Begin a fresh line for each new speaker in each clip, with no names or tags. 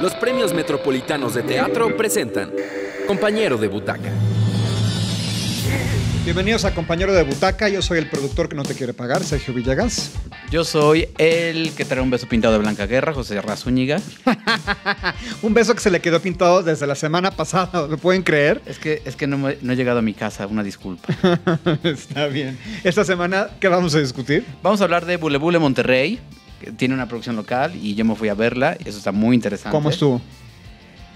Los premios metropolitanos de teatro presentan Compañero de Butaca. Bienvenidos a Compañero de Butaca. Yo soy el productor que no te quiere pagar, Sergio Villagas
Yo soy el que trae un beso pintado de Blanca Guerra, José Razúñiga. un beso que se le quedó
pintado desde la semana pasada,
¿lo pueden creer? Es que, es que no, no he llegado a mi casa, una disculpa. Está bien. Esta semana, ¿qué vamos a discutir? Vamos a hablar de Bulebule Monterrey, tiene una producción local y yo me fui a verla eso está muy interesante. ¿Cómo estuvo?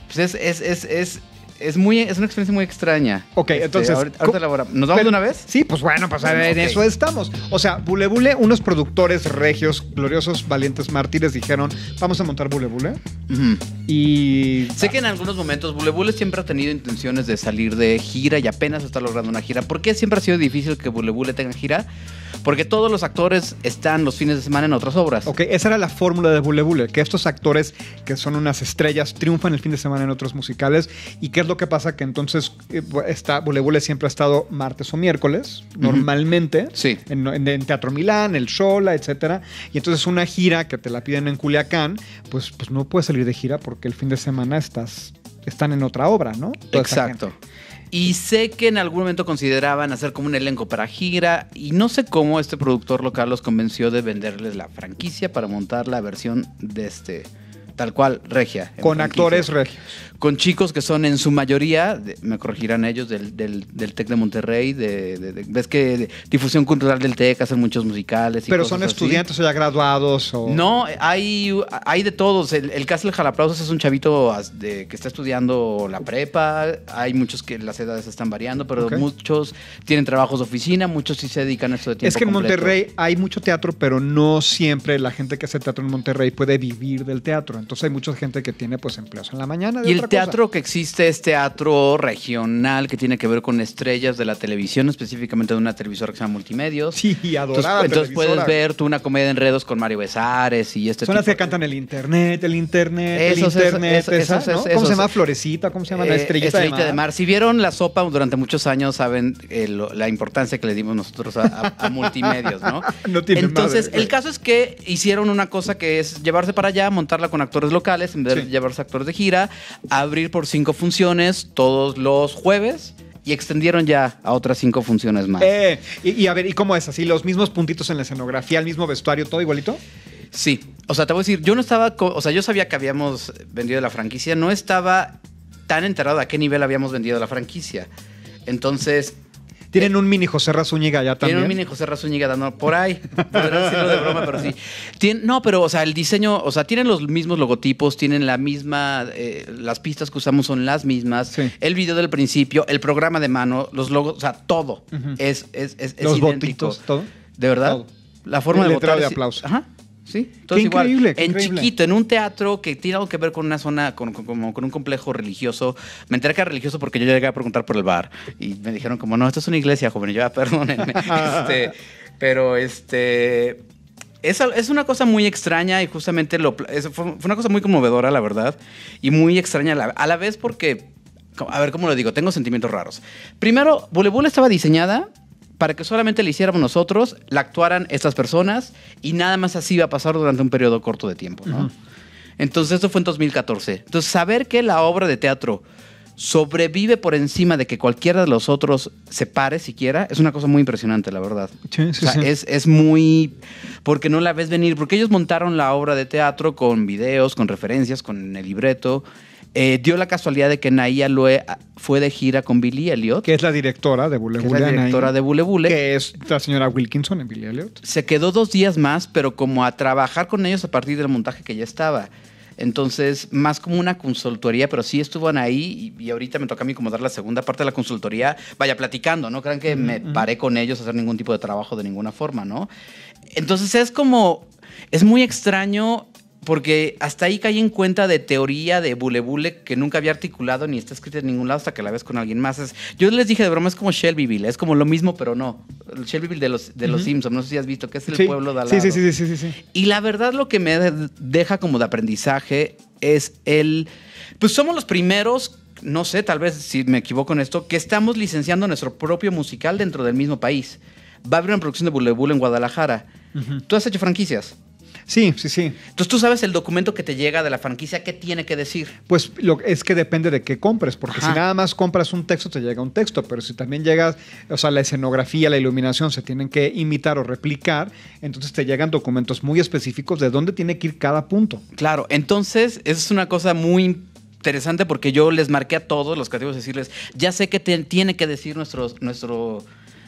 Pues es, es, es, es es muy es una experiencia muy extraña. Ok, este, entonces. ¿Nos vamos de una vez? Sí, pues bueno, pues en eso
estamos. O sea, Bule unos productores regios, gloriosos, valientes mártires, dijeron: Vamos a montar Bule Bule.
Y. Sé que en algunos momentos Bule siempre ha tenido intenciones de salir de gira y apenas está logrando una gira. ¿Por qué siempre ha sido difícil que Bule Bule tenga
gira? Porque todos los actores están los fines de semana en otras obras. Ok, esa era la fórmula de Bule Bule, que estos actores que son unas estrellas triunfan el fin de semana en otros musicales. ¿Y qué es lo que pasa? Que entonces eh, está, Bule Bule siempre ha estado martes o miércoles, normalmente. Sí. En, Teatro Milán, el Shola, etcétera. Y entonces una gira que te la piden en Culiacán, pues, pues no puedes salir de gira porque el fin de semana estás están en otra obra, ¿no? Exacto.
Y sé que en algún momento consideraban hacer como un elenco para gira y no sé cómo este productor local los convenció de venderles la franquicia para montar la versión de este tal cual regia. Con actores regios con chicos que son en su mayoría, me corregirán ellos, del, del, del TEC de Monterrey, de, ves que difusión cultural del TEC, hacen muchos musicales. Pero son estudiantes
o ya graduados. No, hay,
hay de todos. El, el Castle jalaplausos es un chavito que está estudiando la prepa, hay muchos que las edades están variando, pero muchos tienen trabajos de oficina, muchos sí se dedican a esto de tiempo Es que en Monterrey
hay mucho teatro, pero no siempre la gente que hace teatro en Monterrey puede vivir del teatro. Entonces hay mucha gente que tiene pues empleos en la mañana. De teatro que existe es
teatro regional que tiene que ver con estrellas de la televisión, específicamente de una televisora que se llama
Multimedios. Sí, adorada. Entonces, pues, puedes ver
tú una comedia de enredos con Mario Besares y este Son las que
cantan el internet, el internet, el internet. ¿Cómo se llama? Florecita, ¿cómo se llama? la eh, estrellita, de, mar. de, mar.
Si vieron la sopa durante muchos años, saben eh, la importancia que le dimos nosotros a, Multimedios, ¿no? no tiene Entonces, el caso es que hicieron una cosa que es llevarse para allá, montarla con actores locales en vez de llevarse actores de gira. A abrir por cinco funciones
todos los jueves y extendieron ya
a otras cinco funciones más.
Eh, y, a ver, ¿y cómo es así? ¿Los mismos puntitos en la escenografía, el mismo vestuario, todo igualito? Sí. O sea, te voy a decir, yo
no estaba. O sea, yo sabía que habíamos vendido la franquicia, no estaba tan enterado a qué nivel habíamos vendido la franquicia. Entonces, tienen un mini José Razúñiga ya también. Tienen un mini José Razúñiga, no, por ahí. decirlo de broma, pero sí. no, pero, o sea, el diseño, o sea, tienen los mismos logotipos, tienen la misma, eh, las pistas que usamos son las mismas. El video del principio, el programa de mano, los logos, o sea, todo es, es, es, Los botitos, todo. De verdad. La forma de votar. de aplauso. Ajá. Sí, Entonces, igual, increíble, en chiquito, en un teatro que tiene algo que ver con una zona, con, un complejo religioso. Me enteré que era religioso porque yo llegué a preguntar por el bar y me dijeron como, no, esto es una iglesia, joven. ya, yo, ah, perdónenme. Este, pero este... Es, una cosa muy extraña y justamente fue, una cosa muy conmovedora, la verdad, y muy extraña a la, vez porque, a ver, ¿cómo lo digo? Tengo sentimientos raros. Primero, voleibol estaba diseñada para que solamente la hiciéramos nosotros, la actuaran estas personas y nada más así iba a pasar durante un periodo corto de tiempo. Entonces, esto fue en 2014. Entonces, saber que la obra de teatro sobrevive por encima de que cualquiera de los otros se pare siquiera, es una cosa muy impresionante, la verdad. es, es, muy... porque no la ves venir, porque ellos montaron la obra de teatro con videos, con referencias, con el libreto, eh, dio la casualidad de que Naya ah, fue de gira con Billy Elliot. Que es la directora de Bule que Es la directora de Que es la señora Wilkinson en Billy Elliot. Se quedó dos días más, pero como a trabajar con ellos a partir del montaje que ya estaba. Entonces, más como una consultoría, pero sí estuvo ahí y, ahorita me toca a mí como dar la segunda parte de la consultoría. Vaya, platicando, no crean que mm, me mm. paré con ellos a hacer ningún tipo de trabajo de ninguna forma, ¿no? Entonces es como, es muy extraño porque hasta ahí caí en cuenta de teoría de bulebule que nunca había articulado ni está escrita en ningún lado hasta que la ves con alguien más. yo les dije de broma, es como Shelbyville, es como lo mismo, pero no. Shelbyville de los, de Simpsons, no sé si has visto, que es el pueblo de al Sí, sí, sí, sí, sí, Y la verdad lo que me deja como de aprendizaje es el... Pues somos los primeros no sé, tal vez si me equivoco en esto, que estamos licenciando nuestro propio musical dentro del mismo país. Va a haber
una producción de Bulebule en Guadalajara.
¿Tú has hecho franquicias? Sí, sí, sí. Entonces tú sabes el documento que te llega de la franquicia, ¿qué tiene que decir?
Pues lo, es que depende de qué compres, porque si nada más compras un texto, te llega un texto, pero si también llegas, o sea, la escenografía, la iluminación se tienen que imitar o replicar, entonces te llegan documentos muy específicos de dónde tiene que ir cada punto. Claro, entonces es una cosa muy interesante porque yo les marqué a todos los creativos
decirles, ya sé qué tiene que decir nuestro, nuestro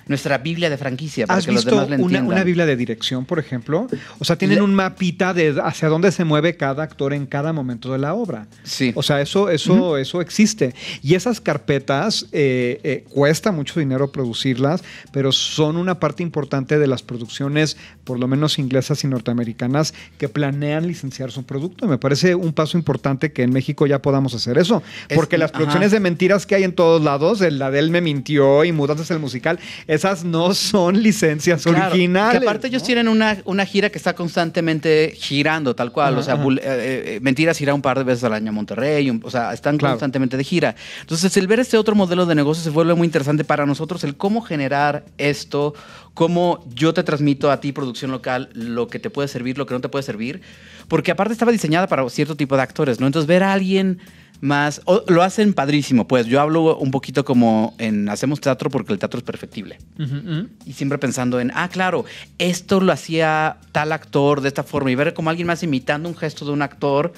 nuestra Biblia de franquicia ¿Has visto los la Una,
Biblia de dirección, por ejemplo. O sea, tienen un mapita de hacia dónde se mueve cada actor en cada momento de la obra. Sí. O sea, eso, eso, eso existe. Y esas carpetas eh, eh, cuesta mucho dinero producirlas, pero son una parte importante de las producciones, por lo menos inglesas y norteamericanas, que planean licenciar su producto. Me parece un paso importante que en México ya podamos hacer eso. Porque las producciones de mentiras que hay en todos lados, el, la del me mintió y mudanzas el musical, esas no son licencias originales. Que aparte,
ellos tienen una, una gira que está constantemente girando, tal cual. o sea, eh, eh, eh, Mentiras gira un par de veces al año a Monterrey. o sea, están constantemente de gira. Entonces, el ver este otro modelo de negocio se vuelve muy interesante para nosotros, el cómo generar esto, cómo yo te transmito a ti, producción local, lo que te puede servir, lo que no te puede servir. Porque aparte estaba diseñada para cierto tipo de actores, ¿no? Entonces, ver a alguien más, lo hacen padrísimo, pues yo hablo un poquito como en hacemos teatro porque el teatro es perfectible. Y siempre pensando en, ah, claro, esto lo hacía tal actor de esta forma y ver como alguien más imitando un gesto de un actor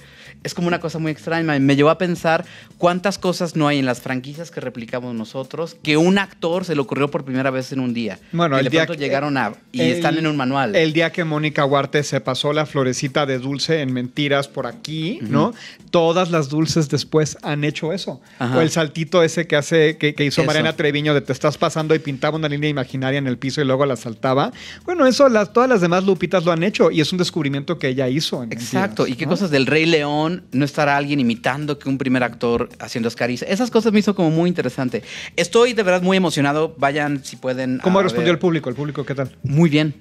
es como una cosa muy extraña. Me llevó a pensar cuántas cosas no hay en las franquicias que replicamos nosotros que un actor se le ocurrió por primera vez en un día.
Bueno, el día que, llegaron a y están en un manual. El día que Mónica Huarte se pasó la florecita de dulce en mentiras por aquí, ¿no? Todas las dulces después han hecho eso. O el saltito ese que hace que, hizo Mariana Treviño de te estás pasando y pintaba una línea imaginaria en el piso y luego la saltaba. Bueno, eso las, todas las demás Lupitas lo han hecho y es un descubrimiento que ella hizo. Exacto. y qué cosas
del Rey León no estar alguien imitando que un primer actor haciendo ascaris Esas cosas me hizo como muy interesante. Estoy de verdad muy emocionado. Vayan si pueden. ¿Cómo respondió el
público? ¿El público qué tal? Muy bien.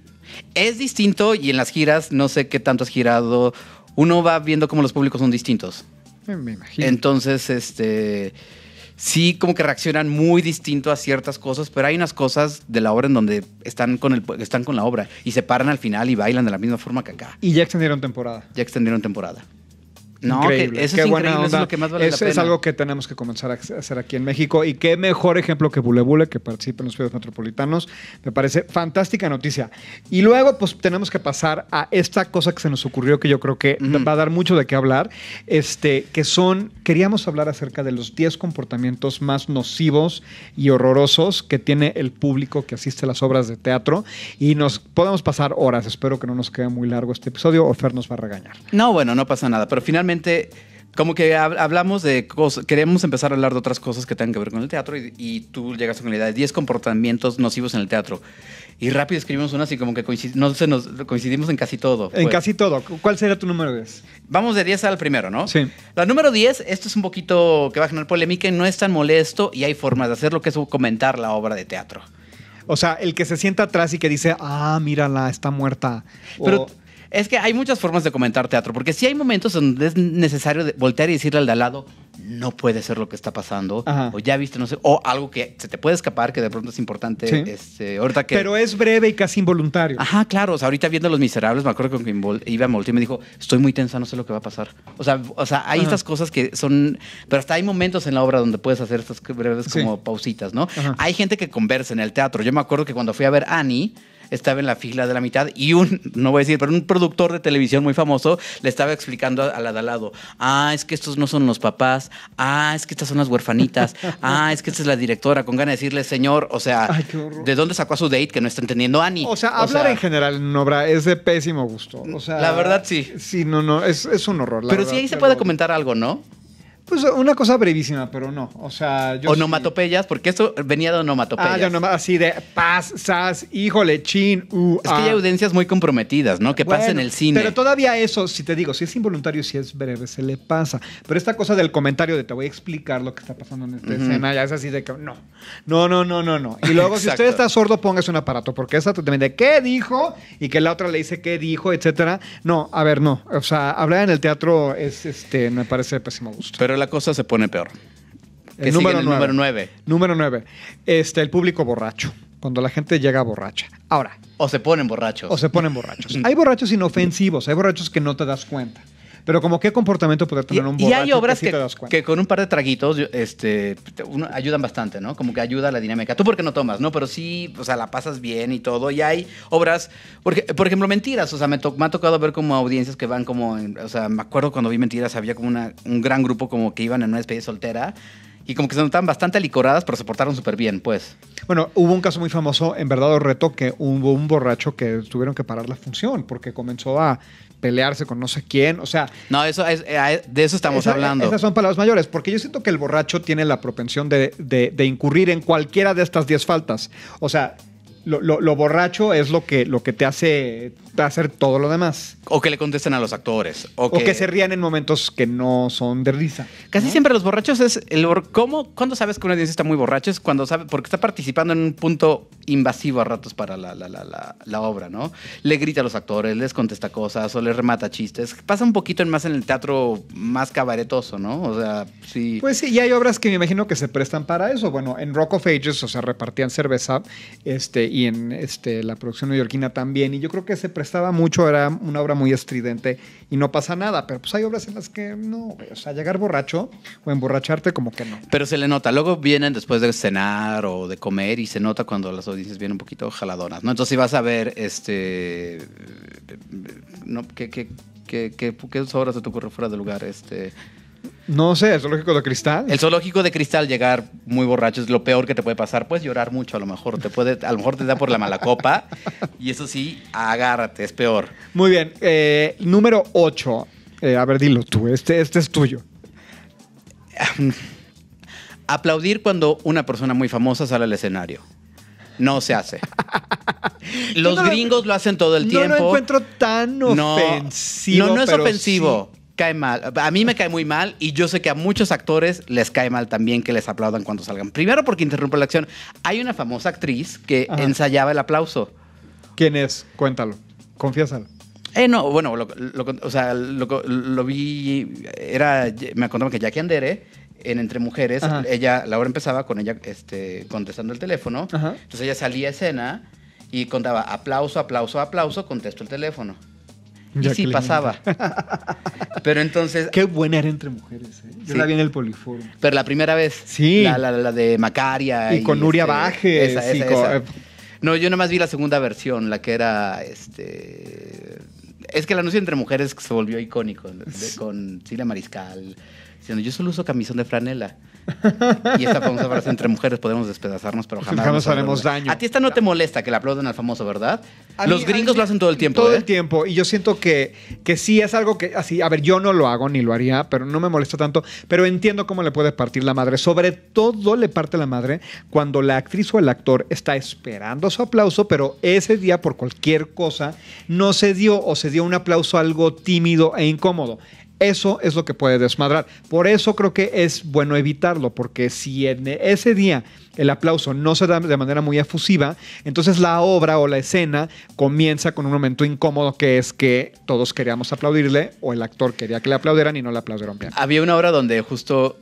Es distinto y en las giras, no sé qué tanto has girado. Uno va viendo cómo los públicos son distintos. Me imagino. Entonces, este sí como que reaccionan muy distinto a ciertas cosas, pero hay unas cosas de la obra en donde están con, el, están con la obra y se paran al final y bailan de la misma forma que acá.
Y ya extendieron temporada.
Ya extendieron temporada.
No, es es lo que más vale la pena. es algo que tenemos que comenzar a hacer aquí en México. Y qué mejor ejemplo que Bule que participa en los Juegos Metropolitanos. Me parece fantástica noticia. Y luego, pues tenemos que pasar a esta cosa que se nos ocurrió, que yo creo que va a dar mucho de qué hablar. Este, que son, queríamos hablar acerca de los 10 comportamientos más nocivos y horrorosos que tiene el público que asiste a las obras de teatro. Y nos podemos pasar horas. Espero que no nos quede muy largo este episodio o Fer nos va a regañar.
No, bueno, no pasa nada. Pero finalmente como que hablamos de cosas, queremos empezar a hablar de otras cosas que tengan que ver con el teatro y, tú llegas con la idea de 10 comportamientos nocivos en el teatro. Y rápido escribimos unas y como que no se nos, coincidimos en casi todo. En pues. casi
todo. ¿Cuál sería tu número 10?
Vamos de 10 al primero, ¿no? Sí. La número 10, esto es un poquito que va a generar polémica y no es tan molesto y hay formas de hacer lo que es comentar la obra de teatro.
O sea, el que se sienta atrás y que dice, ah, mírala, está muerta.
Pero... Es que hay muchas formas de comentar teatro, porque sí hay momentos donde es necesario voltear y decirle al de al lado, no puede ser lo que está pasando, o ya viste, no sé, o algo que se te puede escapar, que de pronto es importante. Este,
ahorita que... Pero es breve y
casi involuntario. Ajá, claro. O sea, ahorita viendo Los Miserables, me acuerdo que iba a Molti y me dijo, estoy muy tensa, no sé lo que va a pasar. O sea, o sea hay estas cosas que son... Pero hasta hay momentos en la obra donde puedes hacer estas breves como pausitas, ¿no? Hay gente que conversa en el teatro. Yo me acuerdo que cuando fui a ver Annie estaba en la fila de la mitad y un, no voy a decir, pero un productor de televisión muy famoso le estaba explicando a, la de al lado, ah, es que estos no son los papás, ah, es que estas son las huerfanitas, ah, es que esta es la directora, con ganas de decirle, señor, o sea, ¿de dónde sacó a su date que no está entendiendo Ani?
O sea, hablar en general en es de pésimo gusto. la verdad sí. Sí, no, no, es, un horror. pero si ahí se puede comentar algo, ¿no? Pues una cosa brevísima, pero no. O sea, yo. Onomatopeyas, porque esto venía de onomatopeyas. Ah, ya así de paz, sas, híjole, chin, uh.
Es que ah. hay audiencias muy comprometidas, ¿no? Que pasen en el cine. Pero
todavía eso, si te digo, si es involuntario, si es breve, se le pasa. Pero esta cosa del comentario de te voy a explicar lo que está pasando en esta escena, ya es así de que no. No, no, no, no, no. Y luego, si usted está sordo, póngase un aparato, porque esa también de qué dijo y que la otra le dice qué dijo, etcétera. No, a ver, no. O sea, hablar en el teatro es, este, me parece pésimo gusto.
Pero la cosa se pone peor.
El número, el número 9. Número Este, el público borracho. Cuando la gente llega borracha. Ahora.
O se ponen borrachos. O se
ponen borrachos. hay borrachos inofensivos, hay borrachos que no te das cuenta. Pero como qué comportamiento puede tener un borracho. Y hay obras
que, con un par de traguitos este, ayudan bastante, ¿no? Como que ayuda a la dinámica. Tú ¿por qué no tomas, ¿no? Pero sí, o sea, la pasas bien y todo. Y hay obras, porque, por ejemplo, mentiras. O sea, me, ha tocado ver como audiencias que van como, o sea, me acuerdo cuando vi mentiras, había como un gran grupo como que iban en una despedida soltera y como que se notaban bastante licoradas, pero se portaron súper bien, pues.
Bueno, hubo un caso muy famoso en Verdad o Reto que hubo un borracho que tuvieron que parar la función porque comenzó a pelearse con no sé quién. O sea. No, eso es, eh, de eso estamos hablando. Esas son palabras mayores, porque yo siento que el borracho tiene la propensión de, de, incurrir en cualquiera de estas diez faltas. O sea, lo, borracho es lo que, lo que te hace hacer todo lo demás.
O que le contesten a los actores. O, que, se
rían en momentos que no son de risa. Casi siempre los borrachos es el cómo cuando sabes
que una audiencia está muy borracho es cuando sabe porque está participando en un punto invasivo a ratos para la, la, la, la, obra, ¿no? Le grita a los actores, les contesta cosas o les remata chistes. Pasa un poquito más en el teatro más cabaretoso, ¿no? O sea, sí. Pues
sí, y hay obras que me imagino que se prestan para eso. Bueno, en Rock of Ages, o sea, repartían cerveza, este y en este, la producción neoyorquina también. Y yo creo que se prestaba mucho, era una obra muy estridente y no pasa nada. Pero pues hay obras en las que no, o sea, llegar borracho o emborracharte como que no.
Pero se le nota. Luego vienen después de cenar o de comer y se nota cuando las audiencias vienen un poquito jaladonas, ¿no? Entonces si vas a ver, este, eh, eh, no, ¿qué, qué, qué, qué, qué obras se te ocurre fuera de lugar? Este...
No sé, el zoológico de cristal. El
zoológico de cristal, llegar muy borracho es lo peor que te puede pasar. Puedes llorar mucho, a lo mejor. Te puede, a lo mejor te da por la mala copa. Y eso sí, agárrate, es peor.
Muy bien. Eh, número 8. Eh, a ver, dilo tú. Este, este es tuyo.
Aplaudir cuando una persona muy famosa sale al escenario. No se hace. Los gringos lo hacen todo el tiempo. No lo encuentro
tan ofensivo. No, no es ofensivo
cae mal. A mí me cae muy mal y yo sé que a muchos actores les cae mal también que les aplaudan cuando salgan. Primero porque interrumpo la acción. Hay una famosa actriz que ensayaba el aplauso.
¿Quién es? Cuéntalo. Confiésalo.
Eh, no, bueno, lo, o sea, lo, vi, era, me contaron que Jackie Andere, en Entre Mujeres, ella, la hora empezaba con ella este, contestando el teléfono, entonces ella salía a escena y contaba aplauso, aplauso, aplauso, contesto el teléfono.
Y sí pasaba. Pero entonces. Qué buena era entre
mujeres, ¿eh? Yo la vi en
el poliforme.
Pero la primera vez.
Sí. La,
de Macaria. Y, con Nuria este, Baje. Esa, esa, No, yo nada más vi la segunda versión, la que era este. Es que el anuncio entre mujeres se volvió icónico, con Silvia Mariscal, diciendo yo solo uso camisón de franela. Y esta famosa entre mujeres podemos despedazarnos, pero jamás, haremos daño. A ti esta no te molesta que le aplaudan al famoso, ¿verdad?
Los gringos lo hacen todo el tiempo. Todo el ¿eh? tiempo. Y yo siento que, que sí es algo que, así, a ver, yo no lo hago ni lo haría, pero no me molesta tanto. Pero entiendo cómo le puede partir la madre. Sobre todo le parte la madre cuando la actriz o el actor está esperando su aplauso, pero ese día, por cualquier cosa, no se dio o se dio un aplauso algo tímido e incómodo. Eso es lo que puede desmadrar. Por eso creo que es bueno evitarlo, porque si en ese día el aplauso no se da de manera muy efusiva, entonces la obra o la escena comienza con un momento incómodo que es que todos queríamos aplaudirle o el actor quería que le aplaudieran y no le aplaudieron bien.
Había una obra donde justo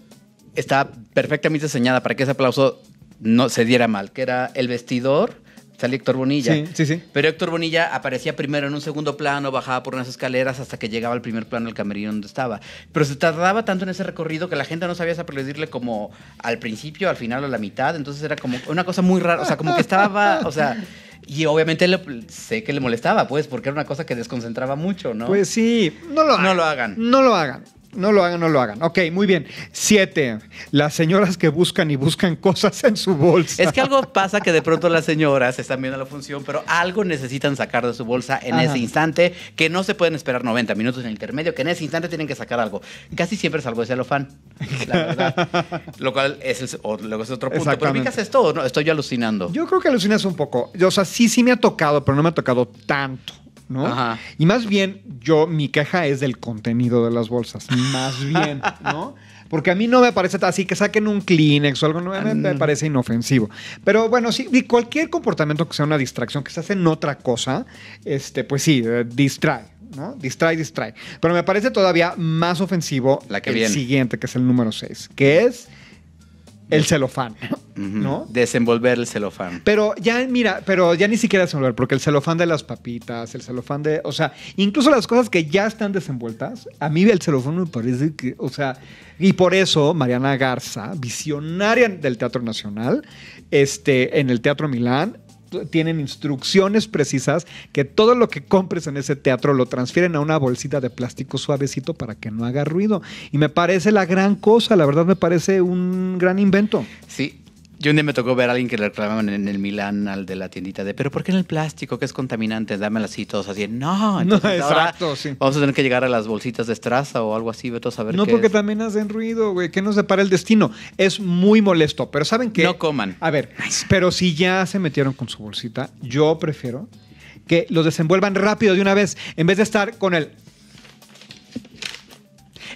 estaba perfectamente diseñada para que ese aplauso no se diera mal, que era El vestidor sale Héctor Bonilla. Sí, sí, sí. Pero Héctor Bonilla aparecía primero en un segundo plano, bajaba por unas escaleras hasta que llegaba al primer plano el camerino donde estaba. Pero se tardaba tanto en ese recorrido que la gente no sabía saberle decirle como al principio, al final o a la mitad. Entonces era como una cosa muy rara. O sea, como que estaba, o sea... Y obviamente sé que le molestaba, pues, porque era una cosa que desconcentraba mucho, ¿no? Pues
sí, no lo hagan. No lo hagan. No lo hagan. No lo hagan, no lo hagan. Ok, muy bien. Siete, las señoras que buscan y buscan cosas en su bolsa. Es que
algo pasa que de pronto las señoras están viendo la función, pero algo necesitan sacar de su bolsa en ese instante, que no se pueden esperar 90 minutos en el intermedio, que en ese instante tienen
que sacar algo. Casi siempre es algo de celofán, la
verdad. lo cual es, el, es otro punto. Pero esto, ¿no? Estoy alucinando.
Yo creo que alucinas un poco. O sea, sí, sí me ha tocado, pero no me ha tocado tanto. Y más bien, yo, mi queja es del contenido de las bolsas, más bien, ¿no? Porque a mí no me parece así que saquen un Kleenex o algo, no me, mm. parece inofensivo. Pero bueno, sí, cualquier comportamiento que sea una distracción, que se hace en otra cosa, este, pues sí, eh, distrae. ¿no? Distrae, distrae. Pero me parece todavía más ofensivo La que el siguiente, que es el número 6, que es el celofán,
¿no? Desenvolver el celofán.
Pero ya, mira, pero ya ni siquiera desenvolver, porque el celofán de las papitas, el celofán de. O sea, incluso las cosas que ya están desenvueltas, a mí el celofán me parece que. O sea, y por eso Mariana Garza, visionaria del Teatro Nacional, este, en el Teatro Milán, tienen instrucciones precisas que todo lo que compres en ese teatro lo transfieren a una bolsita de plástico suavecito para que no haga ruido. Y me parece la gran cosa, la verdad me parece un gran invento.
Sí, yo un día me tocó ver a alguien que le reclamaban en el Milán al de la tiendita de, pero ¿por qué en el plástico que es
contaminante? Dámela así, todos así. No, entonces, no exacto, sí.
Vamos a tener que llegar a las bolsitas de estraza o algo así, Beto, a saber. No, porque
también hacen ruido, güey. ¿Qué nos depara el destino? Es muy molesto, pero ¿saben qué? No coman. A ver, pero si ya se metieron con su bolsita, yo prefiero que los desenvuelvan rápido de una vez, en vez de estar con el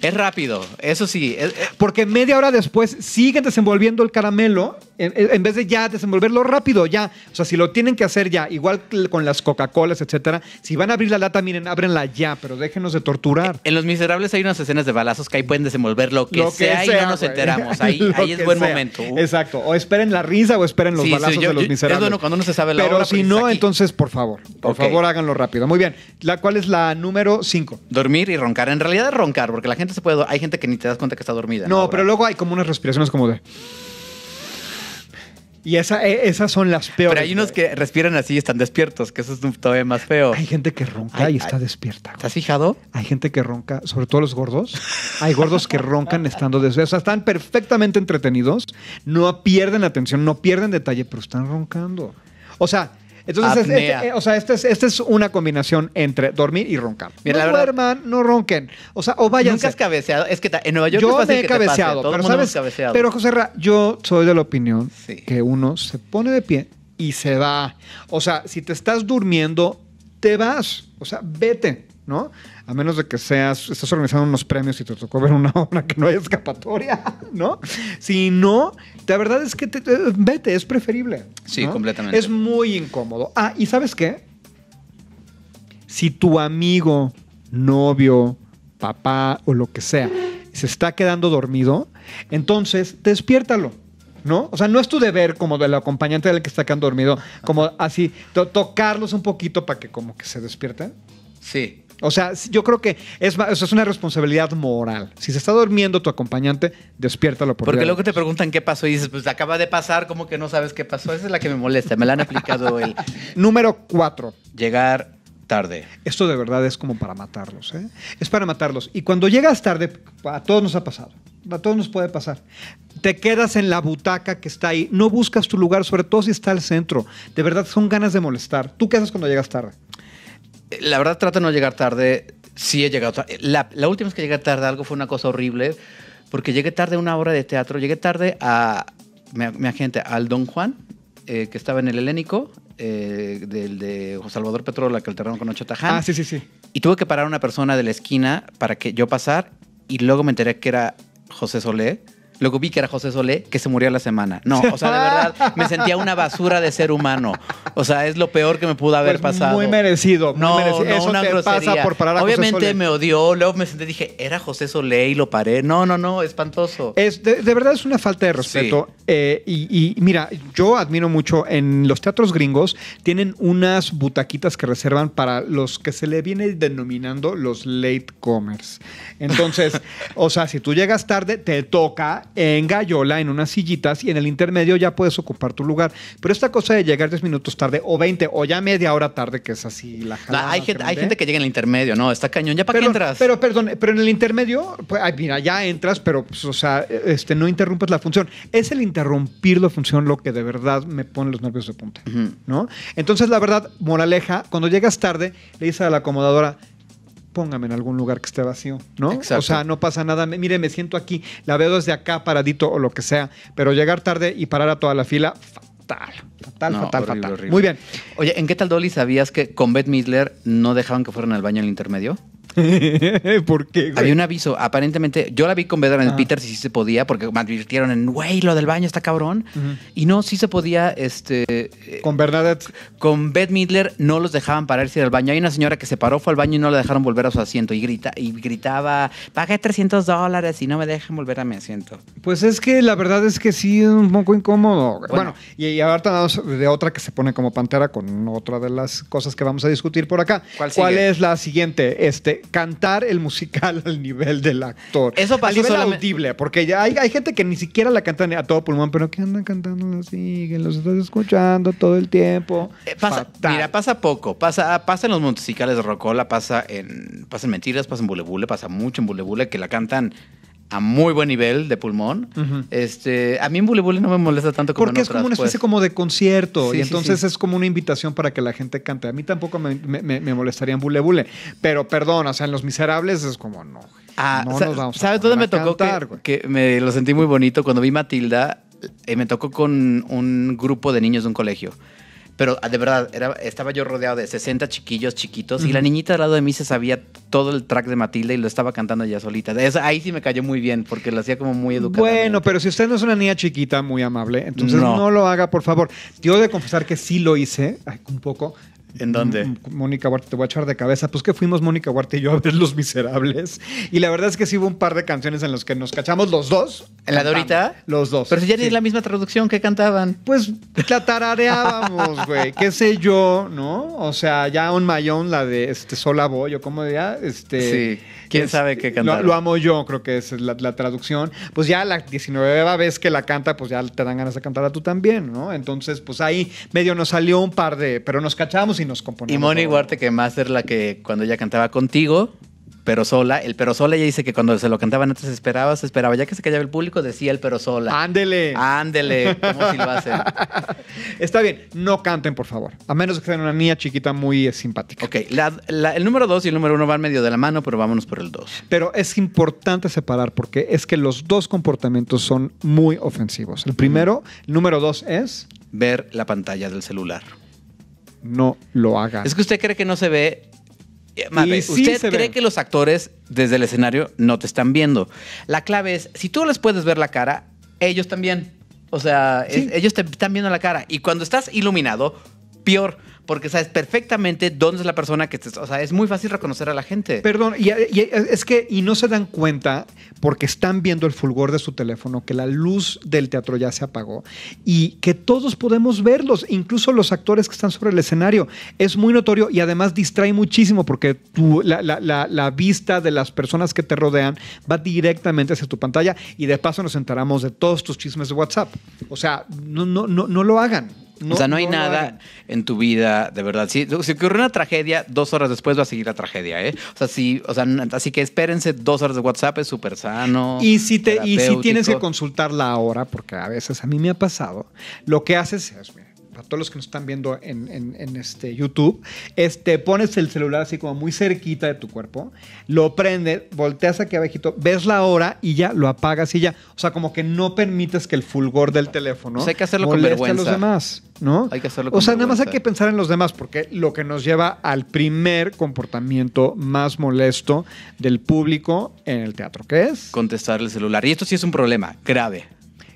es rápido, eso sí. Porque media hora después siguen desenvolviendo el caramelo en, vez de ya desenvolverlo rápido, ya. O sea, si lo tienen que hacer ya, igual con las Coca-Colas, etcétera, si van a abrir la lata, miren, ábrenla ya, pero déjenos de torturar.
En Los Miserables hay unas escenas de balazos que ahí pueden desenvolver lo que, sea, y no nos enteramos. Ahí, es buen momento.
Exacto. O esperen la risa o esperen los balazos de Los Miserables. cuando no se sabe la Pero si pues, no, entonces, por favor, por favor, háganlo rápido. Muy bien. La, ¿Cuál es la número 5? Dormir y roncar. En realidad roncar,
porque la gente se puede... Hay gente que ni te das cuenta que está dormida. No,
pero luego hay como unas respiraciones como de... Y esa, e, esas son las peores. Pero hay
unos que respiran así y están despiertos, que eso es todavía más feo. Hay
gente que ronca y está despierta. ¿Te has fijado? Hay gente que ronca, sobre todo los gordos. Hay gordos que roncan estando despiertos. O sea, están perfectamente entretenidos, no pierden atención, no pierden detalle, pero están roncando. O sea, entonces, eh, o sea, esta es, esta es una combinación entre dormir y roncar. no duerman, no ronquen. O sea, o vayan. Nunca has cabeceado. Es que en Nueva York yo es me que cabeceado, te pase. pero, ¿sabes? cabeceado. Pero, José Ra, yo soy de la opinión que uno se pone de pie y se va. O sea, si te estás durmiendo, te vas. O sea, vete. ¿no? A menos de que seas, estás organizando unos premios y te tocó ver una obra que no haya escapatoria, ¿no? Si no, la verdad es que eh, vete, es preferible. Sí, completamente. Es muy incómodo. Ah, y ¿sabes qué? Si tu amigo, novio, papá o lo que sea se está quedando dormido, entonces despiértalo. ¿no? O sea, no es tu deber como del acompañante del que está quedando dormido, como así, tocarlos un poquito para que como que se despierten. Sí. O sea, yo creo que es, es una responsabilidad moral. Si se está durmiendo tu acompañante, despiértalo por Porque luego
te preguntan qué pasó y dices, pues acaba de pasar, como que no sabes qué pasó. Esa es la que me molesta, me la han aplicado el...
Número cuatro. Llegar tarde. Esto de verdad es como para matarlos, ¿eh? Es para matarlos. Y cuando llegas tarde, a todos nos ha pasado. A todos nos puede pasar. Te quedas en la butaca que está ahí. No buscas tu lugar, sobre todo si está al centro. De verdad son ganas de molestar. ¿Tú qué haces cuando llegas tarde?
la verdad trato de no llegar tarde. Sí he llegado tarde. La, última vez que llegué tarde algo fue una cosa horrible, porque llegué tarde a una hora de teatro. Llegué tarde a mi, agente, al Don Juan, eh, que estaba en el Helénico, eh, del de José Salvador Petrola, que terreno con Ocho Taján. Ah, sí, sí, sí. Y tuve que parar a una persona de la esquina para que yo pasar, y luego me enteré que era José Solé. Luego vi que era José Solé, que se murió la semana. No, o sea, de verdad, me sentía una basura de ser humano. O sea, es lo peor que me pudo haber pues, pasado. Muy
merecido. Muy no, merecido. no, una pasa por parar Obviamente
me odió, luego me senté y dije, era
José Solé y lo paré. No, no, no, espantoso. Es, de, verdad es una falta de respeto. Eh, y, mira, yo admiro mucho en los teatros gringos, tienen unas butaquitas que reservan para los que se le viene denominando los late comers. Entonces, o sea, si tú llegas tarde, te toca en gallola, en unas sillitas y en el intermedio ya puedes ocupar tu lugar. Pero esta cosa de llegar 10 minutos tarde, o 20, o ya media hora tarde, que es así la
hay, gente, hay gente que llega en el intermedio, ¿no? Está cañón, ¿ya para qué entras?
Pero, perdón, pero en el intermedio, pues, mira, ya entras, pero, pues, o sea, este, no interrumpes la función. Es el interrumpir la función lo que de verdad me pone los nervios de punta, ¿no? Entonces, la verdad, moraleja, cuando llegas tarde, le dices a la acomodadora, póngame en algún lugar que esté vacío, ¿no? O sea, no pasa nada. Mire, me siento aquí, la veo desde acá paradito o lo que sea, pero llegar tarde y parar a toda la fila, fatal. Fatal, fatal, Muy bien. Oye, ¿en qué tal Dolly sabías que
con Beth Midler no dejaban que fueran al baño en el intermedio?
¿Por qué, Había un aviso.
Aparentemente, yo la vi con Vedran en el ah. Peter Si sí se podía, porque me advirtieron en, güey, lo del baño está cabrón. Y no, sí se podía. este eh, Con Bernadette. Con Beth Midler no los dejaban pararse ir al baño. Hay una señora que se paró, fue al baño y no la dejaron volver a su asiento. Y, grita, y gritaba, pagué 300 dólares y no me dejen volver a mi asiento.
Pues es que la verdad es que sí es un poco incómodo. Bueno, y, ahora hablamos de otra que se pone como pantera con otra de las cosas que vamos a discutir por acá. ¿Cuál es la siguiente? Este, cantar el musical al nivel del actor. Eso es Al audible, porque ya hay, gente que ni siquiera la cantan a todo pulmón, pero que andan cantando así, que los estás escuchando todo el tiempo.
Eh, pasa, mira, pasa poco. Pasa, en los musicales de Rocola, pasa en, pasa en Mentiras, pasa en Bulebule, pasa mucho en Bulebule, que la cantan a muy buen nivel de pulmón. este, a mí en Bulebule no me molesta
tanto como Porque es como una pues. especie como de concierto y entonces es como una invitación para que la gente cante. A mí tampoco me, me, molestaría en bulle pero perdón, o sea, en Los Miserables es como no. Ah,
no ¿Sabes dónde me tocó? que, me lo sentí muy bonito cuando vi Matilda. y eh, me tocó con un grupo de niños de un colegio. Pero ah, de verdad, era, estaba yo rodeado de 60 chiquillos chiquitos y la niñita al lado de mí se sabía todo el track de Matilde y lo estaba cantando ella solita.
ahí sí me cayó muy bien porque lo hacía como muy educado. Bueno, pero si usted no es una niña chiquita muy amable, entonces no, lo haga, por favor. Yo de confesar que sí lo hice, un poco. ¿En dónde? Mm, mm, Mónica Huarte, te voy a echar de cabeza. Pues que fuimos Mónica Huarte y yo a ver Los Miserables. Y la verdad es que sí hubo un par de canciones en las que nos cachamos los dos. ¿En la de ahorita? Los dos. Pero si ya tienes la misma traducción
que cantaban. Pues la tarareábamos,
güey. ¿Qué sé yo, no? O sea, ya un mayón, la de este, Sola voy o como diría. este... Sí. ¿Quién sabe qué cantar? Lo, amo yo, creo que es la, traducción. Pues ya la 19 vez que la canta, pues ya te dan ganas de cantarla tú también, ¿no? Entonces, pues ahí medio nos salió un par de, pero nos cachamos y nos componíamos. Y Moni
Huarte, que más es la que cuando ella cantaba contigo, pero sola. El pero sola ya dice que cuando se lo cantaban antes esperaba, se esperaba. Ya que se callaba el público, decía el pero sola. Ándele. Ándele. ¿Cómo si lo hacen?
Está bien, no canten, por favor. A menos que sean una niña chiquita muy eh, simpática. Ok, el número dos y el número uno van medio de la mano, pero vámonos por el dos. Pero es importante separar porque es que los dos comportamientos son muy ofensivos. El primero, el número dos es... Ver la pantalla del celular. No lo haga Es que
usted cree que no se ve usted cree que los actores desde el escenario no te están viendo. La clave es, si tú les puedes ver la cara, ellos también. O sea,
ellos te están viendo la cara.
Y cuando estás iluminado, peor porque sabes perfectamente dónde es la persona que te... O sea, es muy fácil reconocer a la gente.
Perdón, y, es que, y no se dan cuenta porque están viendo el fulgor de su teléfono, que la luz del teatro ya se apagó y que todos podemos verlos, incluso los actores que están sobre el escenario. Es muy notorio y además distrae muchísimo porque tu, la, vista de las personas que te rodean va directamente hacia tu pantalla y de paso nos enteramos de todos tus chismes de WhatsApp. O sea, no, no, no lo hagan o sea, no hay nada
en tu vida, de verdad. Si, se ocurre una tragedia, dos horas después va a seguir la tragedia, ¿eh? O sea, sí, o sea, así que espérense dos horas de WhatsApp, es súper sano. Y si, te, y si tienes que
consultarla ahora, porque a veces a mí me ha pasado, lo que haces es, a todos los que nos están viendo en, este YouTube, este, pones el celular así como muy cerquita de tu cuerpo, lo prendes, volteas aquí abajito, ves la hora y ya lo apagas y ya. O sea, como que no permites que el fulgor del teléfono hay que hacerlo moleste con a los demás, ¿no? Hay que hacerlo con O sea, nada más hay que pensar en los demás, porque lo que nos lleva al primer comportamiento más molesto del público en el teatro, ¿qué es?
Contestar el celular. Y esto sí es un problema grave.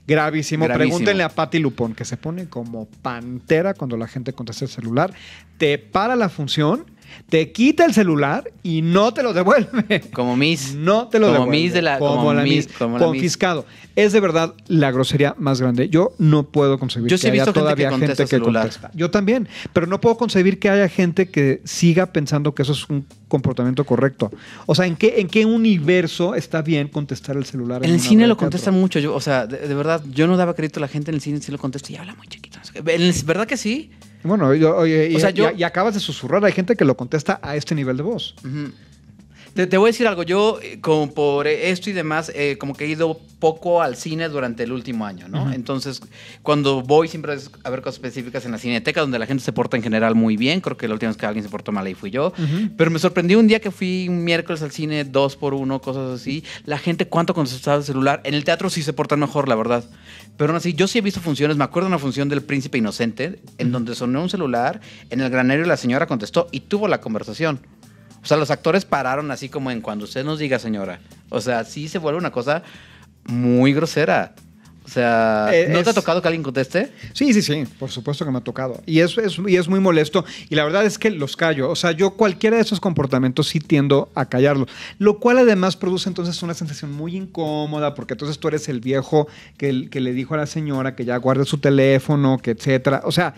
Gravísimo. Pregúntenle a Patti Lupón, que se pone como pantera cuando la gente contesta el celular. Te para la función te quita el celular y no te lo devuelve. Como mis No te lo como devuelve. de la, como, Miss. confiscado. Es de verdad la grosería más grande. Yo no puedo concebir que haya todavía gente que, contesta gente Yo también. Pero no puedo concebir que haya gente que siga pensando que eso es un comportamiento correcto. O sea, ¿en qué, en qué universo está bien contestar el celular? En, el cine lo contesta mucho.
Yo, o sea, de, verdad, yo no daba crédito a la gente en el cine, si
lo contesta y habla muy chiquito. verdad que sí? Bueno, y, acabas de susurrar, hay gente que lo contesta a este nivel de voz.
Te, voy a decir algo, yo eh, como por esto y demás, eh, como que he ido poco al cine durante el último año, ¿no? Entonces, cuando voy siempre a ver cosas específicas en la cineteca, donde la gente se porta en general muy bien, creo que la última vez que alguien se portó mal ahí fui yo, pero me sorprendió un día que fui un miércoles al cine, dos por uno, cosas así, la gente cuánto contestaba el celular, en el teatro sí se portan mejor, la verdad, pero aún así, yo sí he visto funciones, me acuerdo de una función del Príncipe Inocente, en donde sonó un celular, en el granero la señora contestó y tuvo la conversación. O sea, los actores pararon así como en cuando usted nos diga, señora. O sea,
sí se vuelve una cosa muy grosera. O sea, eh, ¿no te ha tocado que alguien conteste? Sí, sí, sí, por supuesto que me ha tocado. Y es, es, es muy molesto. Y la verdad es que los callo. O sea, yo cualquiera de esos comportamientos sí tiendo a callarlo. Lo cual además produce entonces una sensación muy incómoda, porque entonces tú eres el viejo que, que le dijo a la señora que ya guarde su teléfono, que etcétera. O sea,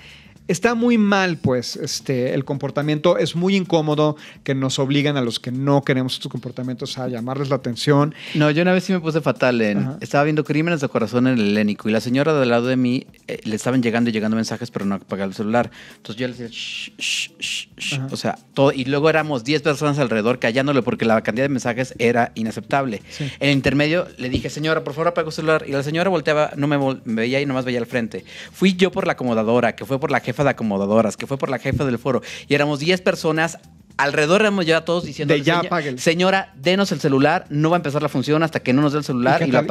está muy mal, pues, este, el comportamiento es muy incómodo que nos obligan a los que no queremos estos comportamientos a llamarles la atención.
No, yo una vez sí me puse fatal. En, estaba viendo Crímenes de Corazón en el Helénico y la señora del lado de mí eh, le estaban llegando y llegando mensajes, pero no apagaba el celular. Entonces yo le decía, shh,
shh,
shh, o sea, todo. Y luego éramos 10 personas alrededor callándole porque la cantidad de mensajes era inaceptable. En el intermedio le dije, señora, por favor apaga el celular. Y la señora volteaba, no me, me veía y nomás veía al frente. Fui yo por la acomodadora, que fue por la jefa de acomodadoras, que fue por la jefa del foro, y éramos 10 personas Alrededor éramos ya todos diciendo, señora, denos el celular, no va a empezar la función hasta que no nos dé el celular y, la lo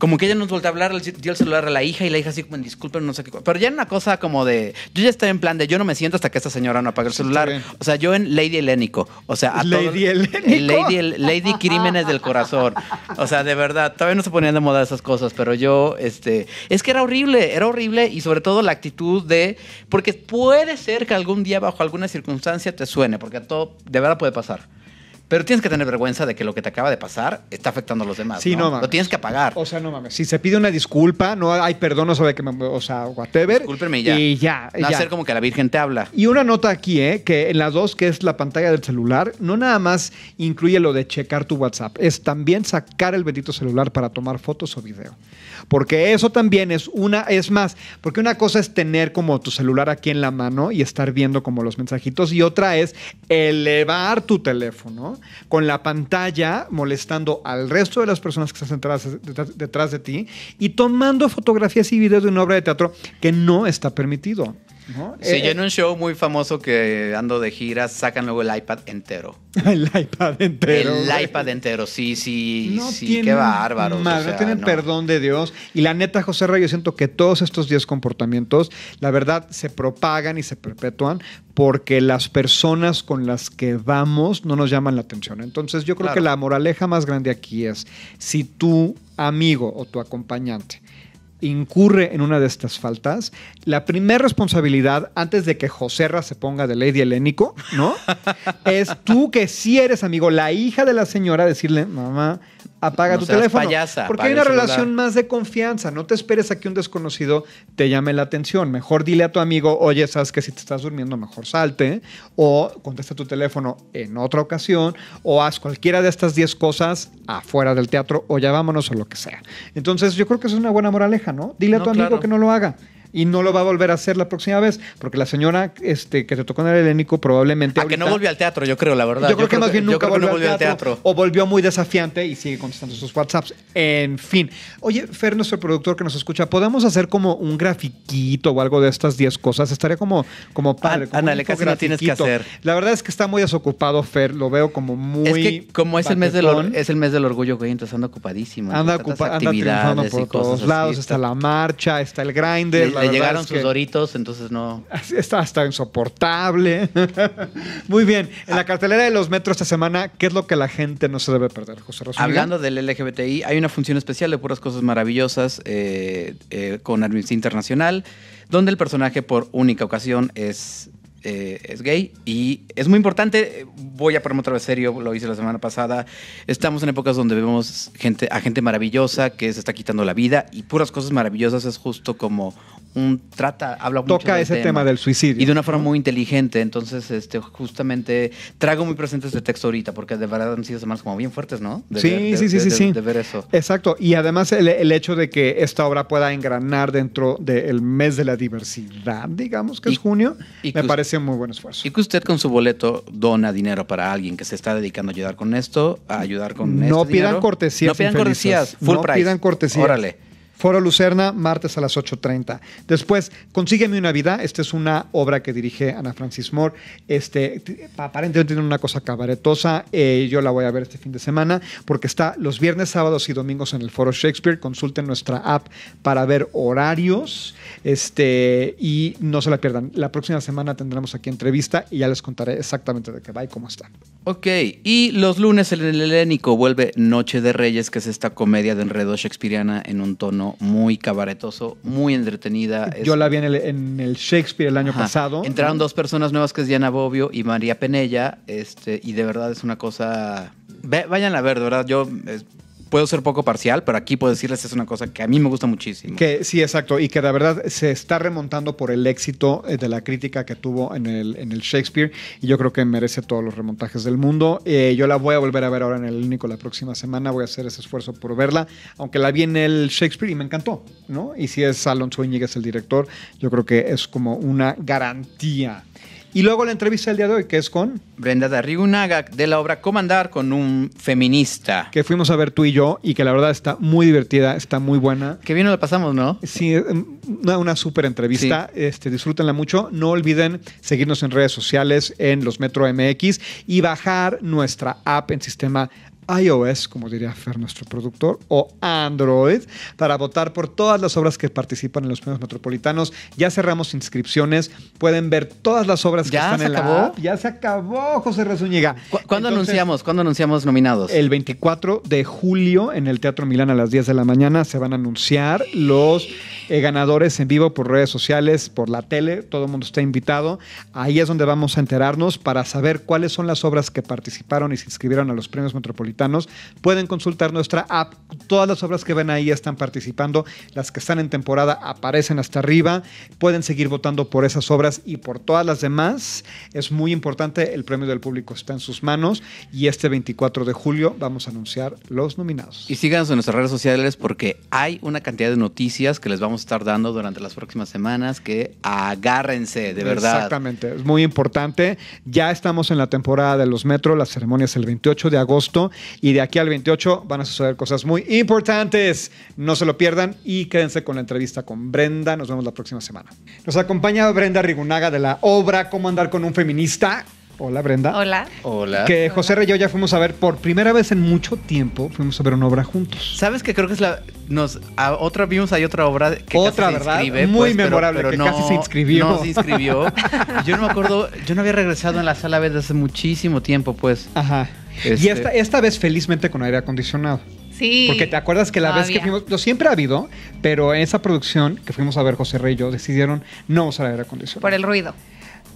como que ella nos volteó a hablar, le dio el celular a la hija y la hija así como, disculpen, no sé qué. Pero ya era una cosa como de, yo ya estaba en plan de, yo no me siento hasta que esta señora no apague el celular. O sea, yo en Lady Helénico. O sea, Lady Lady, Lady Crímenes del Corazón. O sea, de verdad, todavía no se ponían de moda esas cosas, pero yo, este, es que era horrible, era horrible y sobre todo la actitud de, porque puede ser que algún día bajo alguna circunstancia te suene, porque todo de verdad puede pasar. Pero tienes que tener vergüenza de que lo que te acaba de pasar está afectando a los demás. Sí, no, mames. Lo tienes que apagar.
O sea, no mames. Si se pide una disculpa, no hay perdón, no sabe que me. O sea, whatever. Discúlpeme y ya. Y ya. Va a ser como
que la Virgen te habla.
Y una nota aquí, ¿eh? Que en las dos, que es la pantalla del celular, no nada más incluye lo de checar tu WhatsApp, es también sacar el bendito celular para tomar fotos o video. Porque eso también es una. Es más, porque una cosa es tener como tu celular aquí en la mano y estar viendo como los mensajitos, y otra es elevar tu teléfono con la pantalla molestando al resto de las personas que están sentadas detrás, detrás de ti y tomando fotografías y videos de una obra de teatro que no está permitido.
Sí, eh, en un show muy famoso que ando de giras, sacan luego el iPad entero.
el iPad entero. El
iPad entero, sí, sí, sí, qué bárbaro. no tienen perdón
de Dios. Y la neta, José yo siento que todos estos 10 comportamientos, la verdad, se propagan y se perpetúan porque las personas con las que vamos no nos llaman la atención. Entonces, yo creo que la moraleja más grande aquí es, si tu amigo o tu acompañante incurre en una de estas faltas, la primera responsabilidad, antes de que Joserra se ponga de Lady Helénico, ¿no? es tú que si eres amigo, la hija de la señora, decirle, mamá, apaga tu teléfono. porque hay una relación más de confianza. No te esperes a que un desconocido te llame la atención. Mejor dile a tu amigo, oye, sabes que si te estás durmiendo, mejor salte. O contesta tu teléfono en otra ocasión. O haz cualquiera de estas 10 cosas afuera del teatro. O ya vámonos o lo que sea. Entonces, yo creo que es una buena moraleja, ¿no? Dile a tu amigo que no lo haga y no lo va a volver a hacer la próxima vez, porque la señora este, que se tocó en el helénico probablemente... A ah, que no volvió
al teatro, yo creo, la verdad. Yo, creo, que más bien nunca volvió, al teatro,
O volvió muy desafiante y sigue contestando sus WhatsApps. En fin. Oye, Fer, nuestro productor que nos escucha, ¿podemos hacer como un grafiquito o algo de estas 10 cosas? Estaría como, como padre. Ah, ándale, casi no tienes que hacer. La verdad es que está muy desocupado, Fer. Lo veo como muy... Es que como es el, mes del, es
el mes del orgullo, güey, entonces anda ocupadísimo. Anda, triunfando por todos lados. Está,
la marcha, está el grinder, le llegaron sus
doritos, entonces no.
Está hasta insoportable. Muy bien. En la cartelera de los metros esta semana, ¿qué es lo que la gente no se debe perder, José Rosario? Hablando
del LGBTI, hay una función especial de puras cosas maravillosas eh, eh, con Amnistía Internacional, donde el personaje por única ocasión es eh, es gay y es muy importante. Voy a ponerme otra vez serio, lo hice la semana pasada. Estamos en épocas donde vemos gente, a gente maravillosa que se está quitando la vida y puras cosas maravillosas es justo como un trata, habla Toca mucho Toca ese tema, del
suicidio. Y de una forma muy
inteligente. Entonces, este, justamente traigo muy presente este texto ahorita porque de verdad han sido semanas como bien fuertes, ¿no? De sí, sí, sí, sí, De, ver eso.
Exacto. Y además el, hecho de que esta obra pueda engranar dentro del mes de la diversidad, digamos que es junio, me parece muy buen esfuerzo. Y que usted
con su boleto dona dinero para alguien que se está dedicando a ayudar con esto, a ayudar con No este pidan cortesías. No pidan cortesías, no pidan cortesías. Órale.
Foro Lucerna, martes a las 8.30. Después, Consígueme una vida. Esta es una obra que dirige Ana Francis Moore. Este, aparentemente tiene una cosa cabaretosa. Eh, yo la voy a ver este fin de semana porque está los viernes, sábados y domingos en el Foro Shakespeare. Consulten nuestra app para ver horarios este, y no se la pierdan. La próxima semana tendremos aquí entrevista y ya les contaré exactamente de qué va y cómo está.
Ok, y los lunes en el Helénico vuelve Noche de Reyes, que es esta comedia de enredo shakespeariana en un tono muy cabaretoso, muy entretenida. Yo la vi
en el, el, Shakespeare el año pasado. Entraron dos
personas nuevas que es Diana Bobbio y María Penella, este, y de verdad es una cosa... vayan a ver, de verdad, yo puedo ser poco parcial, pero aquí puedo decirles es una cosa que a mí me gusta muchísimo. Que
sí, exacto, y que de verdad se está remontando por el éxito eh, de la crítica que tuvo en el, en el Shakespeare, y yo creo que merece todos los remontajes del mundo. Eh, yo la voy a volver a ver ahora en el único la próxima semana, voy a hacer ese esfuerzo por verla, aunque la vi en el Shakespeare y me encantó, ¿no? Y si es Alonso Iñiguez el director, yo creo que es como una garantía. Y luego la entrevista del día de hoy, que es con... Brenda Darriunaga, de la obra Comandar con un feminista. Que fuimos a ver tú y yo y que la verdad está muy divertida, está muy buena. que bien nos la pasamos, ¿no? Sí, mm, una, una súper entrevista. Este, disfrútenla mucho. No olviden seguirnos en redes sociales, en los Metro MX y bajar nuestra app en sistema iOS, como diría Fer, nuestro productor, o Android, para votar por todas las obras que participan en los premios metropolitanos. Ya cerramos inscripciones, pueden ver todas las obras que están en la app. Ya se acabó, José Rezúñiga. ¿Cuándo anunciamos? ¿Cuándo anunciamos nominados? El 24 de julio en el Teatro Milán a las 10 de la mañana se van a anunciar los eh, ganadores en vivo por redes sociales, por la tele, todo el mundo está invitado. Ahí es donde vamos a enterarnos para saber cuáles son las obras que participaron y se inscribieron a los premios metropolitanos pueden consultar nuestra app. Todas las obras que ven ahí están participando. Las que están en temporada aparecen hasta arriba. Pueden seguir votando por esas obras y por todas las demás. Es muy importante. El premio del público está en sus manos. Y este 24 de julio vamos a anunciar los nominados.
Y síganos en nuestras redes sociales porque hay una cantidad de noticias que les vamos a estar dando durante las próximas semanas. Que agárrense, de verdad.
Exactamente. Es muy importante. Ya estamos en la temporada de los metros. La ceremonia es el 28 de agosto. Y de aquí al 28 van a suceder cosas muy importantes. No se lo pierdan y quédense con la entrevista con Brenda. Nos vemos la próxima semana. Nos acompaña Brenda Rigunaga de la obra Cómo andar con un feminista. Hola Brenda. Hola. Hola. Que José Rey y yo ya fuimos a ver por primera vez en mucho tiempo, fuimos a ver una obra juntos. ¿Sabes que creo que es la nos otra vimos hay otra obra que otra verdad muy pues, memorable pero, que casi se inscribió. No se inscribió.
yo no me acuerdo, yo no había regresado en
la sala B desde hace muchísimo tiempo, pues. Ajá. Y este, esta, vez felizmente con aire acondicionado.
Sí. Porque te
acuerdas que la vez que fuimos, lo siempre ha habido, pero en esa producción que fuimos a ver José Rey y yo decidieron no usar aire acondicionado. Por el ruido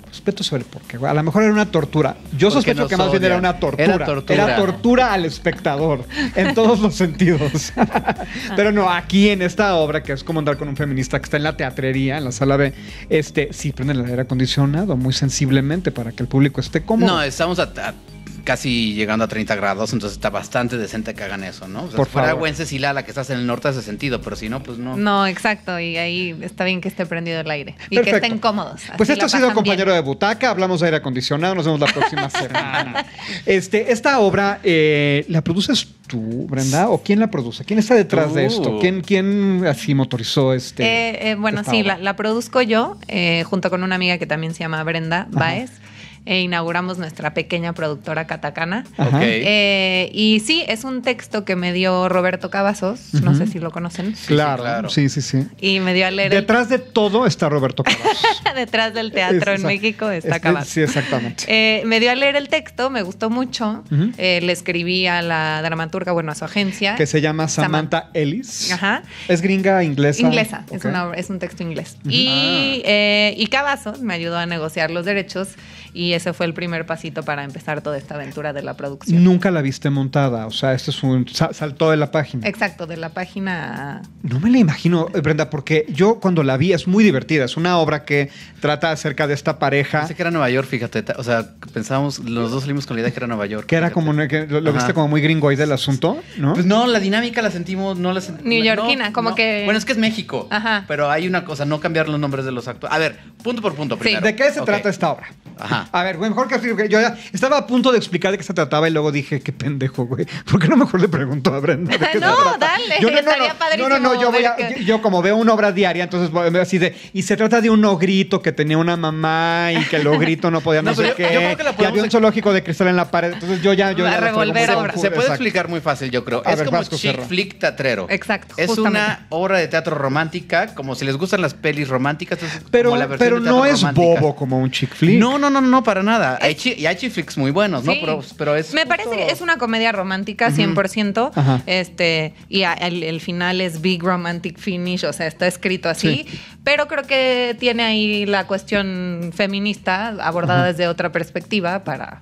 respeto pues sobre por qué. A lo mejor era una tortura. Yo sospecho que más bien era una tortura. Era tortura. Era tortura al espectador, en todos los sentidos. Pero no, aquí en esta obra, que es como andar con un feminista que está en la teatrería, en la sala B, este, sí prenden el aire acondicionado muy sensiblemente para que el público esté cómodo. No,
estamos a casi llegando a 30 grados, entonces está bastante decente que hagan eso, ¿no? O sea, Por fuera favor. agua que estás en el norte hace sentido, pero si no, pues no. No,
exacto, y ahí está bien que esté prendido el aire y que estén cómodos. Pues esto ha sido
compañero de butaca, hablamos de aire acondicionado, nos vemos la próxima semana. este, esta obra, eh, ¿la produces tú, Brenda? ¿O quién la produce? ¿Quién está detrás de esto? Uh. ¿Quién, quién así motorizó este? Eh, eh bueno, sí, la,
produzco yo, eh, junto con una amiga que también se llama Brenda Baez e inauguramos nuestra pequeña productora Catacana. Eh, y sí, es un texto que me dio Roberto Cavazos, no sé si lo conocen. Claro, sí, sí, sí, Y me dio a leer. Detrás
de todo está Roberto
Cavazos. Detrás del teatro en México está Cavazos. Sí,
exactamente.
Eh, me dio a leer el texto, me gustó mucho. Eh, le escribí a la dramaturga, bueno, a su agencia. Que se llama Samantha,
Ellis. Ajá. ¿Es gringa inglesa? Inglesa,
es, un texto inglés. y, ah. y Cavazos me ayudó a negociar los derechos. Y ese fue el primer pasito para empezar toda esta aventura de la producción.
Nunca la viste montada, o sea, esto es un saltó de la página.
Exacto, de la página.
No me la imagino, eh, Brenda, porque yo cuando la vi es muy divertida, es una obra que trata acerca de esta pareja. Pensé que era Nueva York, fíjate, o sea,
pensábamos, los dos salimos con la idea que era Nueva York. Que
era como, lo, lo viste como muy gringo ahí del asunto,
¿no? Pues no, la dinámica la sentimos, no la sentimos. ¿New Yorkina? como que. Bueno, es que es México, Ajá. pero hay una cosa, no cambiar los nombres de los actores. A ver, punto por punto primero. Sí. ¿De qué se trata
esta obra? Ajá. A ver, güey, mejor que yo ya estaba a punto de explicar de qué se trataba y luego dije, qué pendejo, güey. ¿Por qué no mejor le pregunto a Brenda? no, dale, yo, estaría padrísimo. No, no, no, yo, como veo una obra diaria, entonces voy así de. Y se trata de un ogrito que tenía una mamá y que el ogrito no podía no, sé qué. que y había un zoológico de cristal en la pared. Entonces yo ya. Yo ya revolver ahora. Se, puede
explicar muy fácil, yo creo. es como un chick flick tatrero. Exacto. Es una obra de teatro romántica, como si les gustan las pelis románticas. pero, pero no es
bobo como un chick flick. No, no, no, no no, para nada.
y hay chiflix muy buenos, ¿no? Pero, es.
Me parece que es una comedia romántica 100%. Este, y el, final es Big Romantic Finish, o sea, está escrito así. Pero creo que tiene ahí la cuestión feminista abordada desde otra perspectiva para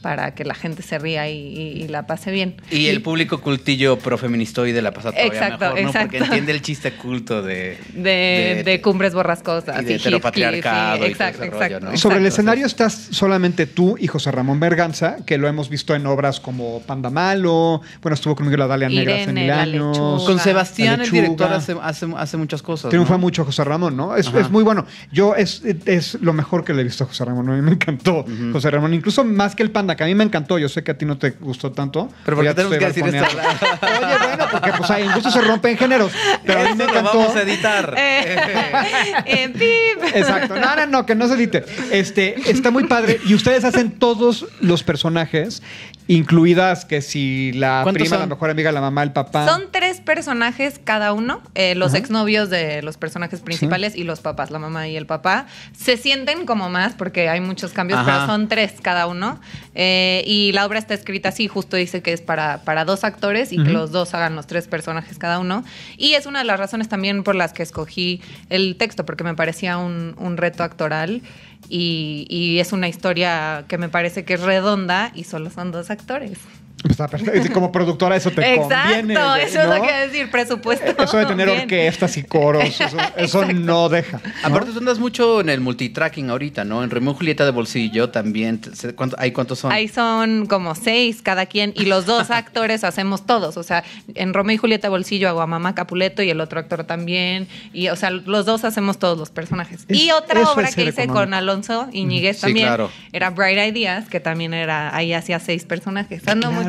para que la gente se ría y, la pase bien. Y,
el público cultillo profeministoide la pasa todavía exacto, mejor, ¿no? Exacto. Porque entiende el chiste culto de... De,
cumbres borrascosas. Y de heteropatriarcado y,
Sobre el escenario estás solamente tú y José Ramón Berganza, que lo hemos visto en obras como Panda Malo, bueno, estuvo conmigo la Dalia Negra en mil años. Con Sebastián, el director,
hace, muchas cosas. Triunfa
mucho José Ramón, ¿no? Es, es muy bueno. Yo es, es, lo mejor que le he visto a José Ramón, a mí me encantó José Ramón, incluso más que el Panda que a mí me encantó. Yo sé que a ti no te gustó tanto. Pero porque tenemos que decir esto? Oye, bueno, porque pues ahí incluso se rompen géneros. Pero a mí me lo vamos a editar.
Eh, en pip. Exacto. No, no,
no, que no se edite. Este, está muy padre. Y ustedes hacen todos los personajes incluidas que si la prima, la mejor amiga, la mamá, el papá. Son
tres personajes cada uno, eh, los exnovios de los personajes principales y los papás, la mamá y el papá. Se sienten como más porque hay muchos cambios, pero son tres cada uno. Eh, y la obra está escrita así, justo dice que es para, para dos actores y que los dos hagan los tres personajes cada uno. Y es una de las razones también por las que escogí el texto, porque me parecía un, un reto actoral. Y, es una historia que me parece que es redonda y solo son dos actores
como productora eso te conviene. Exacto, eso es lo que
decir, presupuesto. Eso de tener orquestas
y coros, eso,
no deja. Aparte tú andas mucho en el multitracking ahorita, ¿no? En Romeo y Julieta de Bolsillo también. ¿Hay cuántos son? Ahí
son como seis cada quien y los dos actores hacemos todos. O sea, en Romeo y Julieta de Bolsillo hago a mamá Capuleto y el otro actor también. Y, o sea, los dos hacemos todos los personajes. y otra obra que hice con Alonso Iñiguez también era Bright Ideas, que también era, ahí hacía seis personajes. Ando muy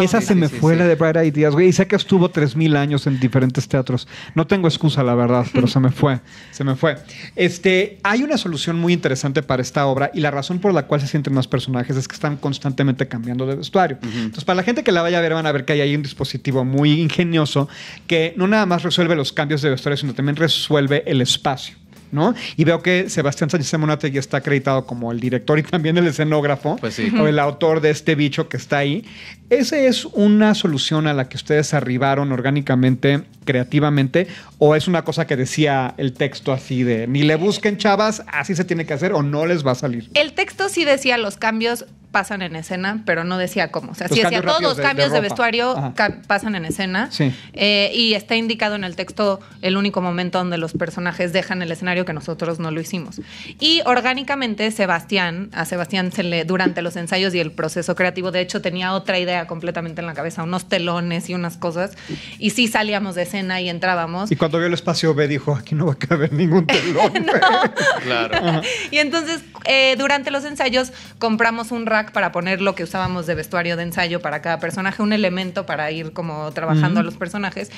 esa se me fue la
de Bright Ideas, güey. Y sé que estuvo 3.000 años en diferentes teatros. No tengo excusa, la verdad, pero se me fue. Se me fue. Este, hay una solución muy interesante para esta obra y la razón por la cual se sienten más personajes es que están constantemente cambiando de vestuario. Entonces, para la gente que la vaya a ver, van a ver que hay ahí un dispositivo muy ingenioso que no nada más resuelve los cambios de vestuario, sino también resuelve el espacio. Y veo que Sebastián Sánchez ya está acreditado como el director y también el escenógrafo, pues o el autor de este bicho que está ahí. ¿Esa es una solución a la que ustedes arribaron orgánicamente, creativamente, o es una cosa que decía el texto así de ni le busquen chavas, así se tiene que hacer o no les va a salir?
El texto sí decía los cambios pasan en escena, pero no decía cómo. O sea, sí decía todos los cambios de, vestuario pasan en escena. Eh, y está indicado en el texto el único momento donde los personajes dejan el escenario que nosotros no lo hicimos. Y orgánicamente Sebastián, a Sebastián se le, durante los ensayos y el proceso creativo, de hecho tenía otra idea completamente en la cabeza, unos telones y unas cosas. Y sí salíamos de escena y entrábamos. Y
cuando vio el espacio B dijo, aquí no va a caber ningún telón. claro.
y entonces, eh, durante los ensayos compramos un para poner lo que usábamos de vestuario de ensayo para cada personaje, un elemento para ir como trabajando a los personajes.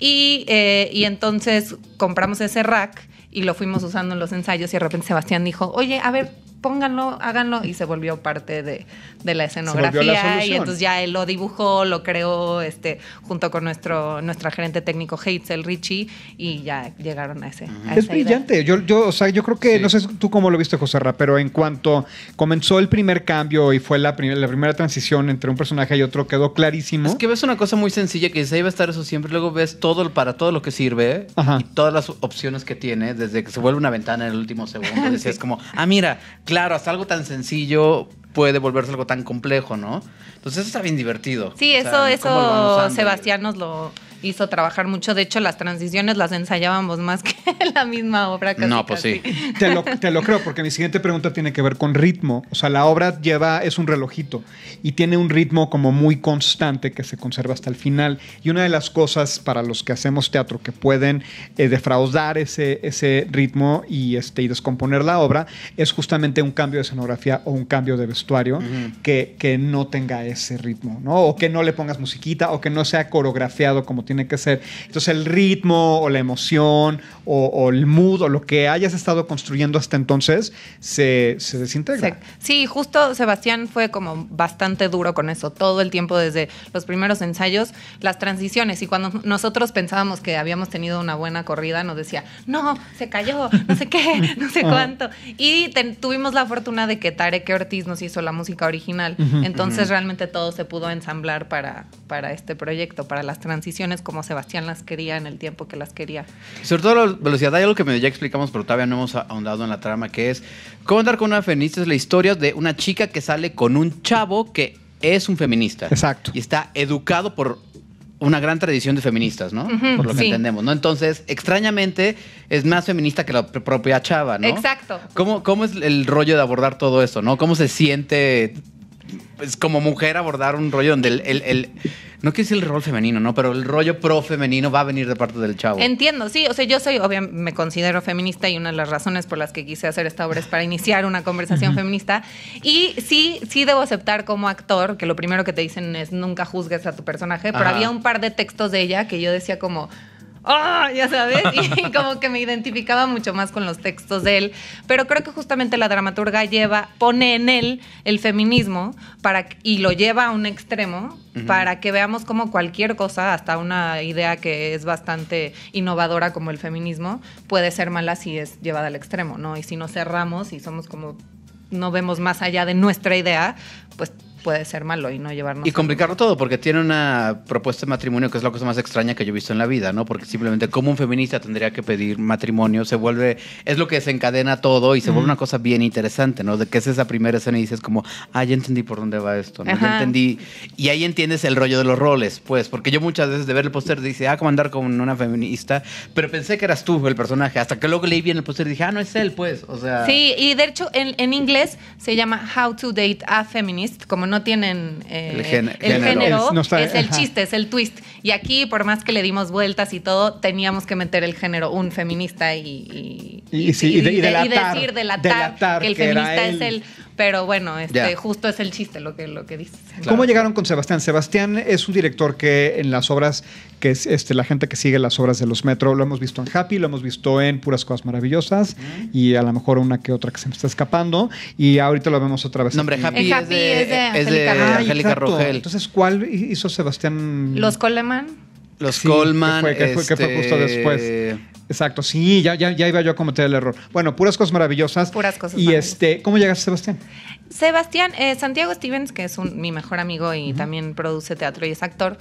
Y, eh, y entonces compramos ese rack y lo fuimos usando en los ensayos y de repente Sebastián dijo, oye, a ver, pónganlo, háganlo, y se volvió parte de, la escenografía. y entonces ya él lo dibujó, lo creó este, junto con nuestro, nuestra gerente técnico Heitzel Richie, y ya llegaron a ese. es brillante.
Yo, yo, o sea, yo creo que, no sé tú cómo lo viste, José Ra, pero en cuanto comenzó el primer cambio y fue la, la primera transición entre un personaje y otro, quedó clarísimo. Es que ves una cosa muy
sencilla que dice, va a estar eso siempre, luego ves todo para todo lo que sirve y todas las opciones que tiene, desde que se vuelve una ventana en el último segundo, decías como, ah, mira, claro, hasta algo tan sencillo puede volverse algo tan complejo, ¿no? Entonces eso está bien divertido. Sí, eso, eso Sebastián
nos lo hizo trabajar mucho. De hecho, las transiciones las ensayábamos más que la misma obra. Casi, no, pues sí. Te
lo, creo, porque mi siguiente pregunta tiene que ver con ritmo. O sea, la obra lleva, es un relojito y tiene un ritmo como muy constante que se conserva hasta el final. Y una de las cosas para los que hacemos teatro que pueden eh, defraudar ese, ese ritmo y, este, y descomponer la obra es justamente un cambio de escenografía o un cambio de vestuario que, que no tenga ese ritmo, ¿no? O que no le pongas musiquita o que no sea coreografiado como tiene que ser. Entonces el ritmo o la emoción o, el mood o lo que hayas estado construyendo hasta entonces se, se desintegra.
Sí, justo Sebastián fue como bastante duro con eso todo el tiempo desde los primeros ensayos, las transiciones y cuando nosotros pensábamos que habíamos tenido una buena corrida nos decía, no, se cayó, no sé qué, no sé cuánto. Y tuvimos la fortuna de que Tarek Ortiz nos hizo la música original, entonces realmente todo se pudo ensamblar para, para este proyecto, para las transiciones como Sebastián las quería en el tiempo que las quería.
Sobre todo la velocidad, hay algo que ya explicamos, pero todavía no hemos ahondado en la trama, que es cómo andar con una feminista es la historia de una chica que sale con un chavo que es un feminista. Exacto. Y está educado por una gran tradición de feministas, ¿no? Por lo que entendemos, ¿no? Entonces, extrañamente, es más feminista que la propia chava, ¿no? Exacto. ¿Cómo, ¿Cómo es el rollo de abordar todo esto, ¿no? ¿Cómo se siente pues, como mujer abordar un rollo donde el, no que es el rol femenino, ¿no? Pero el rollo pro femenino va a venir de parte del chavo.
Entiendo, sí. O sea, yo soy, obviamente, me considero feminista y una de las razones por las que quise hacer esta obra es para iniciar una conversación feminista. Y sí, sí debo aceptar como actor que lo primero que te dicen es nunca juzgues a tu personaje, pero había un par de textos de ella que yo decía como, ¡Ah! ya sabes, y como que me identificaba mucho más con los textos de él, pero creo que justamente la dramaturga lleva, pone en él el feminismo para, y lo lleva a un extremo para que veamos cómo cualquier cosa, hasta una idea que es bastante innovadora como el feminismo, puede ser mala si es llevada al extremo, ¿no? Y si nos cerramos y somos como no vemos más allá de nuestra idea, pues puede ser malo y no llevarnos. Y
complicarlo todo, porque tiene una propuesta de matrimonio que es la cosa más extraña que yo he visto en la vida, ¿no? Porque simplemente como un feminista tendría que pedir matrimonio, se vuelve, es lo que desencadena todo y se vuelve una cosa bien interesante, ¿no? De que es esa primera escena y dices como, ah, ya entendí por dónde va esto, Ya entendí. Y ahí entiendes el rollo de los roles, pues, porque yo muchas veces de ver el póster dice, ah, como andar con una feminista, pero pensé que eras tú el personaje, hasta que luego leí bien el póster y dije, ah, no es él, pues, o sea. Sí,
y de hecho en, en inglés se llama How to Date a Feminist, como no tienen eh, el, género, es el chiste, es el twist. Y aquí, por más que le dimos vueltas y todo, teníamos que meter el género un feminista y,
decir de, decir, delatar, que el feminista es el
pero bueno, este, justo es el chiste lo que, lo que dices. ¿Cómo
llegaron con Sebastián? Sebastián es un director que en las obras, que es este, la gente que sigue las obras de los Metro, lo hemos visto en Happy, lo hemos visto en Puras Cosas Maravillosas y a lo mejor una que otra que se me está escapando. Y ahorita lo vemos otra vez. Nombre Happy, es, de, Angélica, Rogel. Entonces, ¿cuál hizo Sebastián? Los
Coleman.
Los Colman, Que fue, justo después. Este Exacto, sí, ya, ya, iba yo a cometer el error. Bueno, puras cosas maravillosas. Puras cosas Y este, ¿cómo llegaste, Sebastián? Sebastián,
eh, Santiago Stevens, que es mi mejor amigo y también produce teatro y es actor,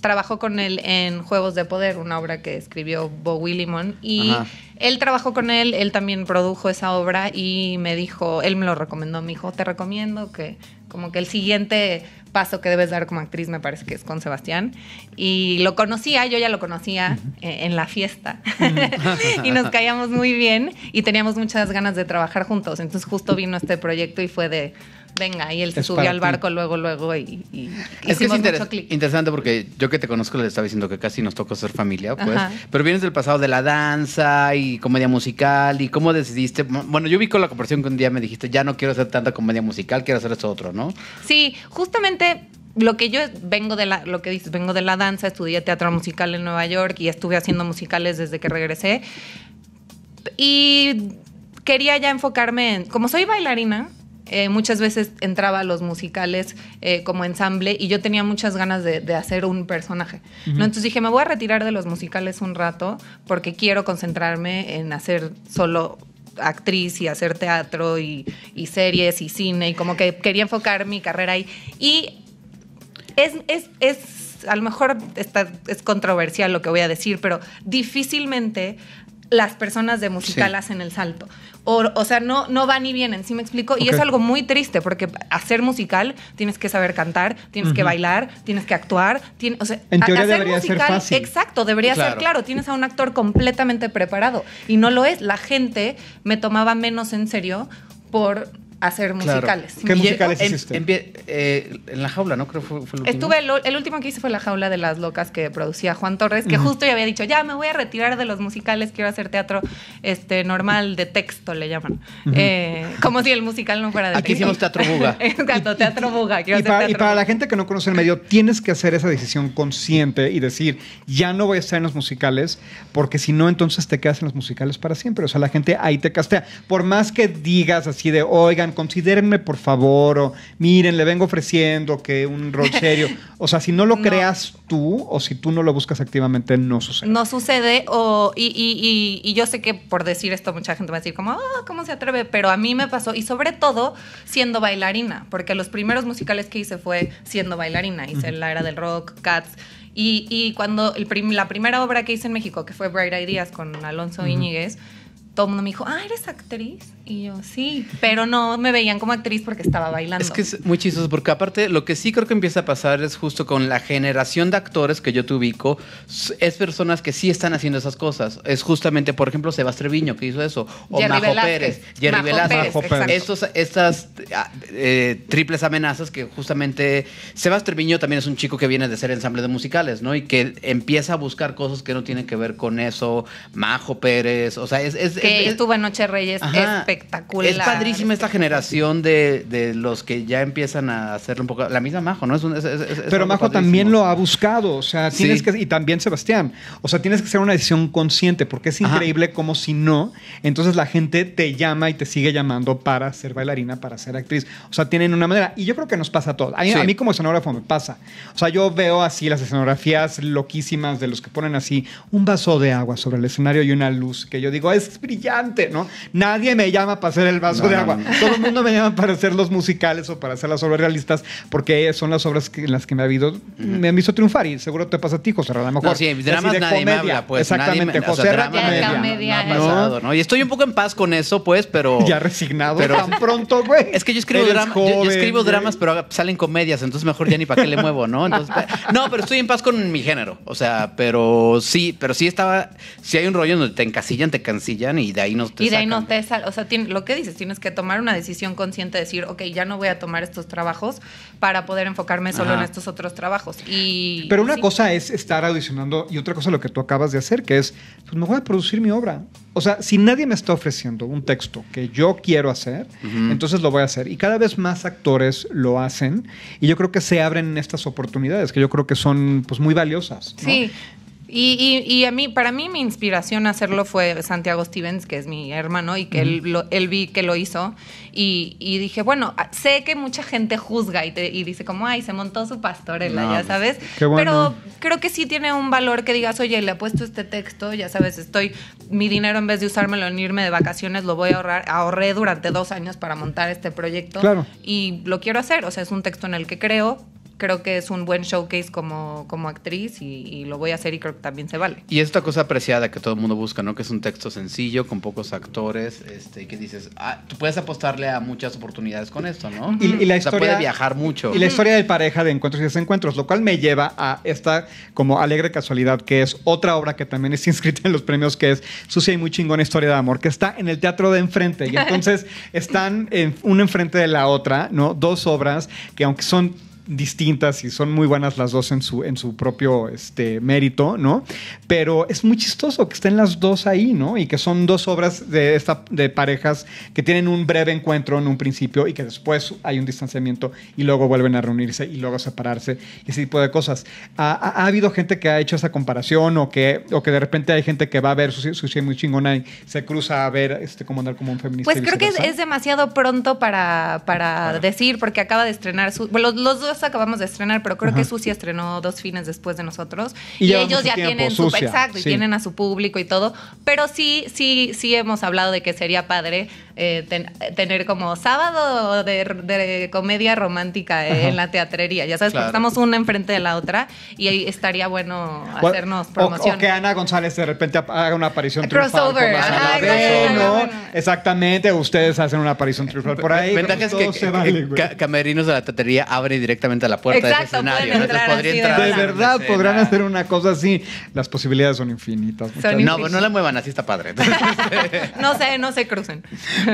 trabajó con él en Juegos de Poder, una obra que escribió Bo Willimon. Y él trabajó con él, él también produjo esa obra y me dijo, él me lo recomendó, me dijo, te recomiendo que como que el siguiente paso que debes dar como actriz me parece que es con Sebastián. Y lo conocía, yo ya lo conocía eh, en la fiesta
y nos
caíamos muy bien y teníamos muchas ganas de trabajar juntos. Entonces justo vino este proyecto y fue de, venga. Y él se subió al barco luego, luego y,
es interesante porque yo que te conozco le estaba diciendo que casi nos tocó ser familia, pues. Pero vienes del pasado de la danza y comedia musical y cómo decidiste. Bueno, yo vi con la conversación que un día me dijiste, ya no quiero hacer tanta comedia musical, quiero hacer esto otro, ¿no?
Sí, justamente lo que yo vengo de la, lo que dices, vengo de la danza, estudié teatro musical en Nueva York y estuve haciendo musicales desde que regresé. Y quería ya enfocarme en, como soy bailarina, eh, muchas veces entraba a los musicales eh, como ensamble y yo tenía muchas ganas de, hacer un personaje. ¿no? Entonces dije, me voy a retirar de los musicales un rato porque quiero concentrarme en hacer solo actriz y hacer teatro y, series y cine y como que quería enfocar mi carrera ahí. Y es, a lo mejor es controversial lo que voy a decir, pero difícilmente las personas de musical hacen el salto. O, o sea, no, no van y vienen, ¿sí me explico? Y es algo muy triste porque hacer musical tienes que saber cantar, tienes que bailar, tienes que actuar. Tienes, o sea, en teoría debería ser fácil. Exacto, debería ser claro. Tienes a un actor completamente preparado y no lo es. La gente me tomaba menos en serio por hacer musicales. ¿Qué musicales en, hiciste?
Eh, en, La Jaula, ¿no? Creo fue, fue el Estuve,
El, último que hice fue La Jaula de las Locas que producía Juan Torres, que justo ya había dicho, ya me voy a retirar de los musicales, quiero hacer teatro este, normal de texto, le llaman. Eh, como si el musical no fuera de Aquí hicimos teatro buga. Exacto, teatro buga. y, para,
la gente que no conoce el medio, tienes que hacer esa decisión consciente y decir, ya no voy a estar en los musicales, porque si no, entonces te quedas en los musicales para siempre. O sea, la gente ahí te castea. Por más que digas así de, oigan, considérenme por favor, o miren, le vengo ofreciendo que un rol serio. O sea, si no lo creas tú o si tú no lo buscas activamente, no sucede.
No sucede, y, yo sé que por decir esto mucha gente va a decir como, ah, ¿cómo se atreve? Pero a mí me pasó, y sobre todo siendo bailarina, porque los primeros musicales que hice fue siendo bailarina, hice La Era del Rock, Cats. Y, cuando el la primera obra que hice en México, que fue Bright Ideas con Alonso todo el mundo me dijo, ah, ¿eres actriz? Y yo, sí, pero no me veían como actriz porque estaba bailando.
Es que es muy chistoso, porque aparte lo que sí creo que empieza a pasar es justo con la generación de actores que yo te ubico, es personas que sí están haciendo esas cosas. Es justamente, por ejemplo, Sebastián Treviño que hizo eso, o Majo Pérez, Jerry Majo Velázquez. Pérez, Estos, estas ah, eh, triples amenazas que justamente Sebastián Treviño también es un chico que viene de ser ensamble de musicales, ¿no? Y que empieza a buscar cosas que no tienen que ver con eso, Majo Pérez, o sea, es que estuvo
en Noche Reyes espectacular. Es padrísima
esta generación de, los que ya empiezan a hacerlo un poco. La misma Majo, ¿no? Pero Majo también
lo ha buscado, o sea, tienes que, y también Sebastián, o sea, tienes que ser una decisión consciente, porque es increíble como si no, entonces la gente te llama y te sigue llamando para ser bailarina, para ser actriz. O sea, tienen una manera. Y yo creo que nos pasa a todos. A, mí como escenógrafo me pasa. O sea, yo veo así las escenografías loquísimas de los que ponen así un vaso de agua sobre el escenario y una luz que yo digo, es brillante, ¿no? Nadie me llama para hacer el vaso de agua. Todo el mundo me llama para hacer los musicales o para hacer las obras realistas, porque son las obras en las que me ha habido, me han visto triunfar y seguro te pasa a ti, José Ramón. a mejor. sí, dramas nadie me habla, pues. Exactamente, José
Y estoy un poco en paz con eso, pues, pero... Ya resignado pero, tan
pronto, güey. Es que yo escribo, yo, escribo dramas,
pero salen comedias, entonces mejor ya ni para qué le muevo, ¿no? no, pero estoy en paz con mi género, o sea, pero sí, pero sí estaba, Si hay un rollo donde te encasillan, te cancillan y y de ahí no te Y de ahí
no te o sea, lo que dices, tienes que tomar una decisión consciente, de decir, ok, ya no voy a tomar estos trabajos para poder enfocarme solo en estos otros trabajos. Y,
Pero una cosa es estar audicionando y otra cosa lo que tú acabas de hacer, que es, pues me voy a producir mi obra. O sea, si nadie me está ofreciendo un texto que yo quiero hacer, entonces lo voy a hacer. Y cada vez más actores lo hacen y yo creo que se abren estas oportunidades que yo creo que son pues muy valiosas.
Sí. Y, a mí, para mí mi inspiración a hacerlo fue Santiago Stevens, que es mi hermano, y que él, vi que lo hizo. Y, dije, bueno, ah, sé que mucha gente juzga y, dice como, ay, se montó su pastorela, ya pues, sabes. Pero creo que sí tiene un valor que digas, oye, le puesto este texto, ya sabes, estoy, mi dinero en vez de usármelo en irme de vacaciones, lo voy a ahorrar, ahorré durante dos años para montar este proyecto. Y lo quiero hacer, o sea, es un texto en el que creo, creo que es un buen showcase como, como actriz
y, lo voy a hacer y creo que también se vale. Y esta cosa apreciada que todo el mundo busca, ¿no? Que es un texto sencillo, con pocos actores, este, y que dices, ah, tú puedes apostarle a muchas oportunidades con esto, ¿no? Y, la o sea, historia... puede viajar mucho. Y la historia de
pareja, de encuentros y desencuentros, lo cual me lleva a esta como alegre casualidad, que es otra obra que también está inscrita en los premios, que es Sucia y muy chingona historia de amor, que está en el teatro de enfrente. Y entonces están en, una enfrente de la otra, ¿no? Dos obras que aunque son distintas y son muy buenas las dos en su, en su propio este, mérito, ¿no? Pero es muy chistoso que estén las dos ahí, ¿no? Y que son dos obras de, esta, de parejas que tienen un breve encuentro en un principio y que después hay un distanciamiento y luego vuelven a reunirse y luego a separarse y ese tipo de cosas. Ha, habido gente que ha hecho esa comparación o que, o que de repente hay gente que va a ver su, muy chingona y se cruza a ver este, cómo andar como un feminista. Pues creo que es,
demasiado pronto para, para decir porque acaba de estrenar su... Los, los acabamos de estrenar, pero creo que Sucia estrenó dos fines después de nosotros. Y, ellos ya tienen su, tienen a su público y todo. Pero sí, sí, sí hemos hablado de que sería padre eh, tener como sábado de, comedia romántica eh, en la teatrería. Ya sabes, estamos una enfrente de la otra y ahí estaría bueno hacernos promoción. O, que
Ana González de repente haga una aparición crossover. exactamente, ustedes hacen una aparición triunfal por ahí. es que,
camerinos de la teatrería abren directo a la puerta del de escenario. entrar de, verdad podrán
hacer una cosa así. Las posibilidades son infinitas. no, no la
muevan, así está padre.
no sé, no se crucen.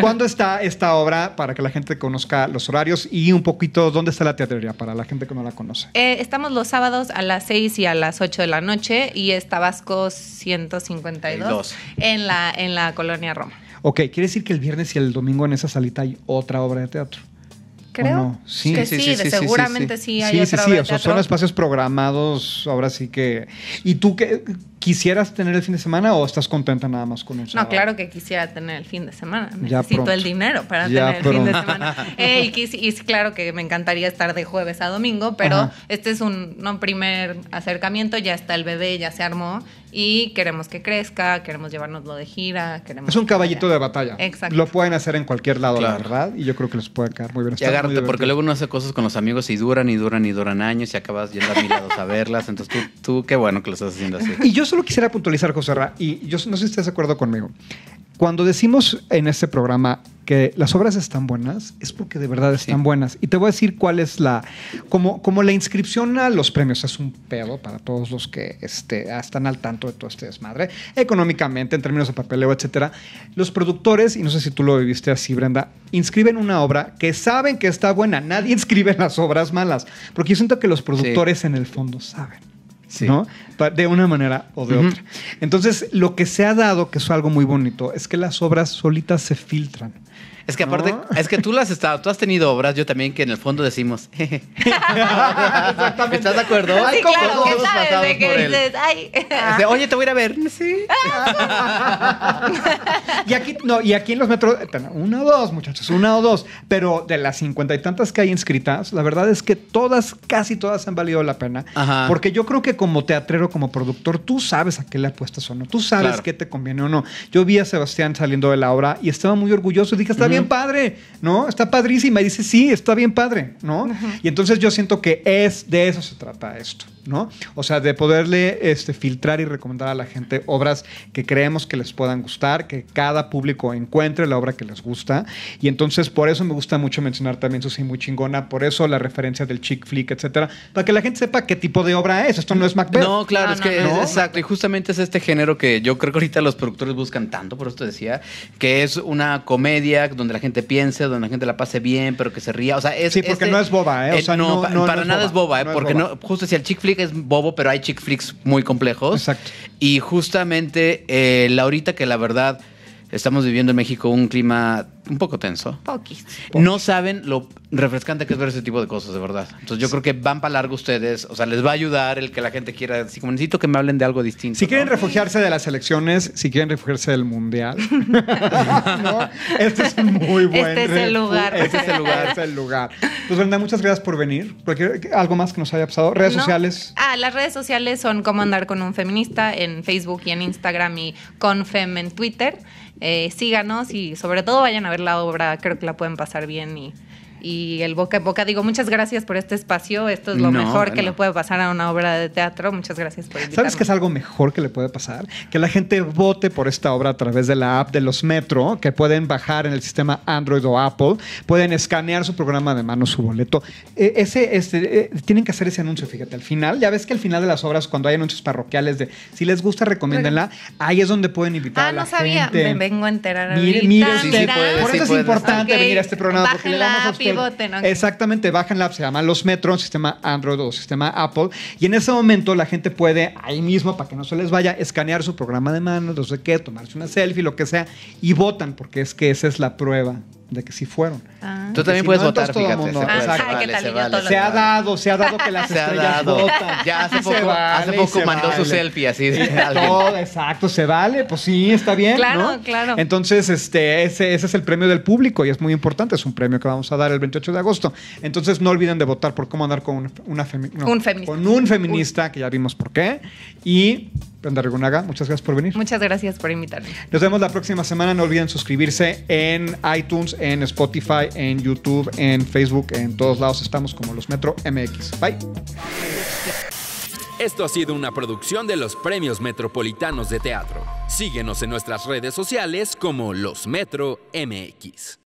¿Cuándo está esta obra para que la gente conozca los horarios y un poquito dónde está la teatrería para la gente que no la conoce?
Eh, estamos los sábados a las 6 y a las 8 de la noche y está Vasco 152 en la, en la colonia
Roma. Ok, quiere decir que el viernes y el domingo en esa salita hay otra obra de teatro creo. que sí, seguramente sí, hay sí, sí, sí. O son espacios programados, ahora sí que. ¿Y tú qué, ¿Quisieras tener el fin de semana o estás contenta nada más con eso? No, claro
que quisiera tener el fin de semana. Necesito el dinero para tener el fin de semana. Eh, y, claro que me encantaría estar de jueves a domingo, pero este es un, primer acercamiento. Ya está el bebé, ya se armó y queremos que crezca, queremos llevárnoslo de gira.
es un caballito de batalla. Exacto. Lo pueden hacer en cualquier lado, la verdad, y yo creo que les puede quedar muy bien. Y agárrate, porque luego
uno hace cosas con los amigos y duran y duran y duran años y acabas yendo a mi lado a verlas. Entonces tú, tú qué bueno que lo estás haciendo así. Y
yo solo quisiera puntualizar, José Ra, y yo no sé si estás de acuerdo conmigo. Cuando decimos en este programa que las obras están buenas, es porque de verdad están buenas. Y te voy a decir cuál es la. Como, como la inscripción a los premios es un pedo para todos los que este, están al tanto de todo este desmadre, económicamente, en términos de papeleo, etcétera. Los productores, y no sé si tú lo viviste así, Brenda, inscriben una obra que saben que está buena. Nadie inscribe las obras malas. Porque yo siento que los productores en el fondo saben. Sí. ¿no? de una manera o de otra. Entonces, lo que se ha dado, que es algo muy bonito, es que las obras solitas se filtran.
Es que aparte, es que tú las has estado, tú has tenido obras, yo también, que en el fondo decimos. ¿Estás de acuerdo? Ay, claro, ¿qué
dices? Oye, te
voy a ir a ver. Sí. y aquí, no, y aquí en los metros, una o dos, muchachos, una o dos. Pero de las cincuenta y tantas que hay inscritas, la verdad es que todas, casi todas han valido la pena. Porque yo creo que como teatrero como productor, tú sabes a qué le apuestas o no, tú sabes qué te conviene o no. Yo vi a Sebastián saliendo de la obra y estaba muy orgulloso y dije, está bien padre, ¿no? Está padrísima. Y dice, sí, está bien padre, ¿no? Y entonces yo siento que es de eso se trata esto. ¿no? O sea, de poderle este, filtrar y recomendar a la gente obras que creemos que les puedan gustar, que cada público encuentre la obra que les gusta. Y entonces, por eso me gusta mucho mencionar también Susi Muy Chingona, por eso la referencia del chick flick, etcétera, para que la gente sepa qué tipo de obra es. Esto no es Macbeth. No, claro, es que exacto. Y justamente es este género que yo creo que ahorita los productores buscan tanto, por esto decía,
que es una comedia donde la gente piense, donde la gente la pase bien, pero que se ría. O sea, Sí, porque este no es
boba, ¿eh? eh no, para nada es boba, eh, porque no,
justo si el chick flick es bobo, pero hay chick flicks muy complejos. Exacto. Y justamente eh, Laurita, que la verdad Estamos viviendo en México un clima un poco tenso. No saben lo refrescante que es ver ese tipo de cosas, de verdad. Entonces yo creo que van para largo ustedes, o sea, les va a ayudar el que la gente quiera, así como
necesito que me hablen de algo distinto. Si quieren refugiarse de las elecciones, si quieren refugiarse del mundial, este es muy bueno. Este es el lugar. Este es el lugar. este es el lugar. Pues Brenda, muchas gracias por venir. Porque, ¿Algo más que nos haya pasado? ¿Redes sociales?
Ah, las redes sociales son Cómo andar con un feminista en Facebook y en Instagram y con Fem en Twitter. Eh, síganos y sobre todo vayan a ver la obra, creo que la pueden pasar bien y y el boca a boca. Digo, muchas gracias por este espacio. Esto es lo mejor que le puede pasar a una obra de teatro. Muchas gracias por
invitarme. ¿Sabes qué es algo mejor que le puede pasar? Que la gente vote por esta obra a través de la app de los Metro, que pueden bajar en el sistema Android o Apple. Pueden escanear su programa de mano, su boleto. E, ese, este, e, tienen que hacer ese anuncio, fíjate. Al final, ya ves que al final de las obras, cuando hay anuncios parroquiales de si les gusta, recomiéndenla. Ahí es donde pueden invitar ah, a la Ah no sabía. Me vengo a enterar. Mire, mire, sí, sí, por eso es importante venir a este programa porque le damos Exactamente, bajan la app, se llama Los metros sistema Android o sistema Apple. Y en ese momento la gente puede ahí mismo, para que no se les vaya, escanear su programa de manos, no sé qué, tomarse una selfie, lo que sea, y votan, porque es que esa es la prueba de que sí fueron. Ah. Tú también puedes votar, fíjate. se, ah, ha dado, se ha dado que las se estrellas ha dado. votan. Ya hace poco, hace poco mandó su selfie así Todo, exacto, se vale, pues sí, está bien. Claro, claro. Entonces, este, ese, ese es el premio del público y es muy importante, es un premio que vamos a dar el 28 de agosto. Entonces, no olviden de votar por cómo andar con una, Con un feminista, que ya vimos por qué. Y Brenda Regunaga, muchas gracias por venir.
Muchas gracias por invitarme.
Nos vemos la próxima semana. No olviden suscribirse en iTunes, en Spotify, en YouTube, en Facebook, en todos lados estamos como los Metro MX. Bye.
Esto ha sido una producción
de los Premios Metropolitanos de Teatro. Síguenos en nuestras redes sociales como Los Metro MX.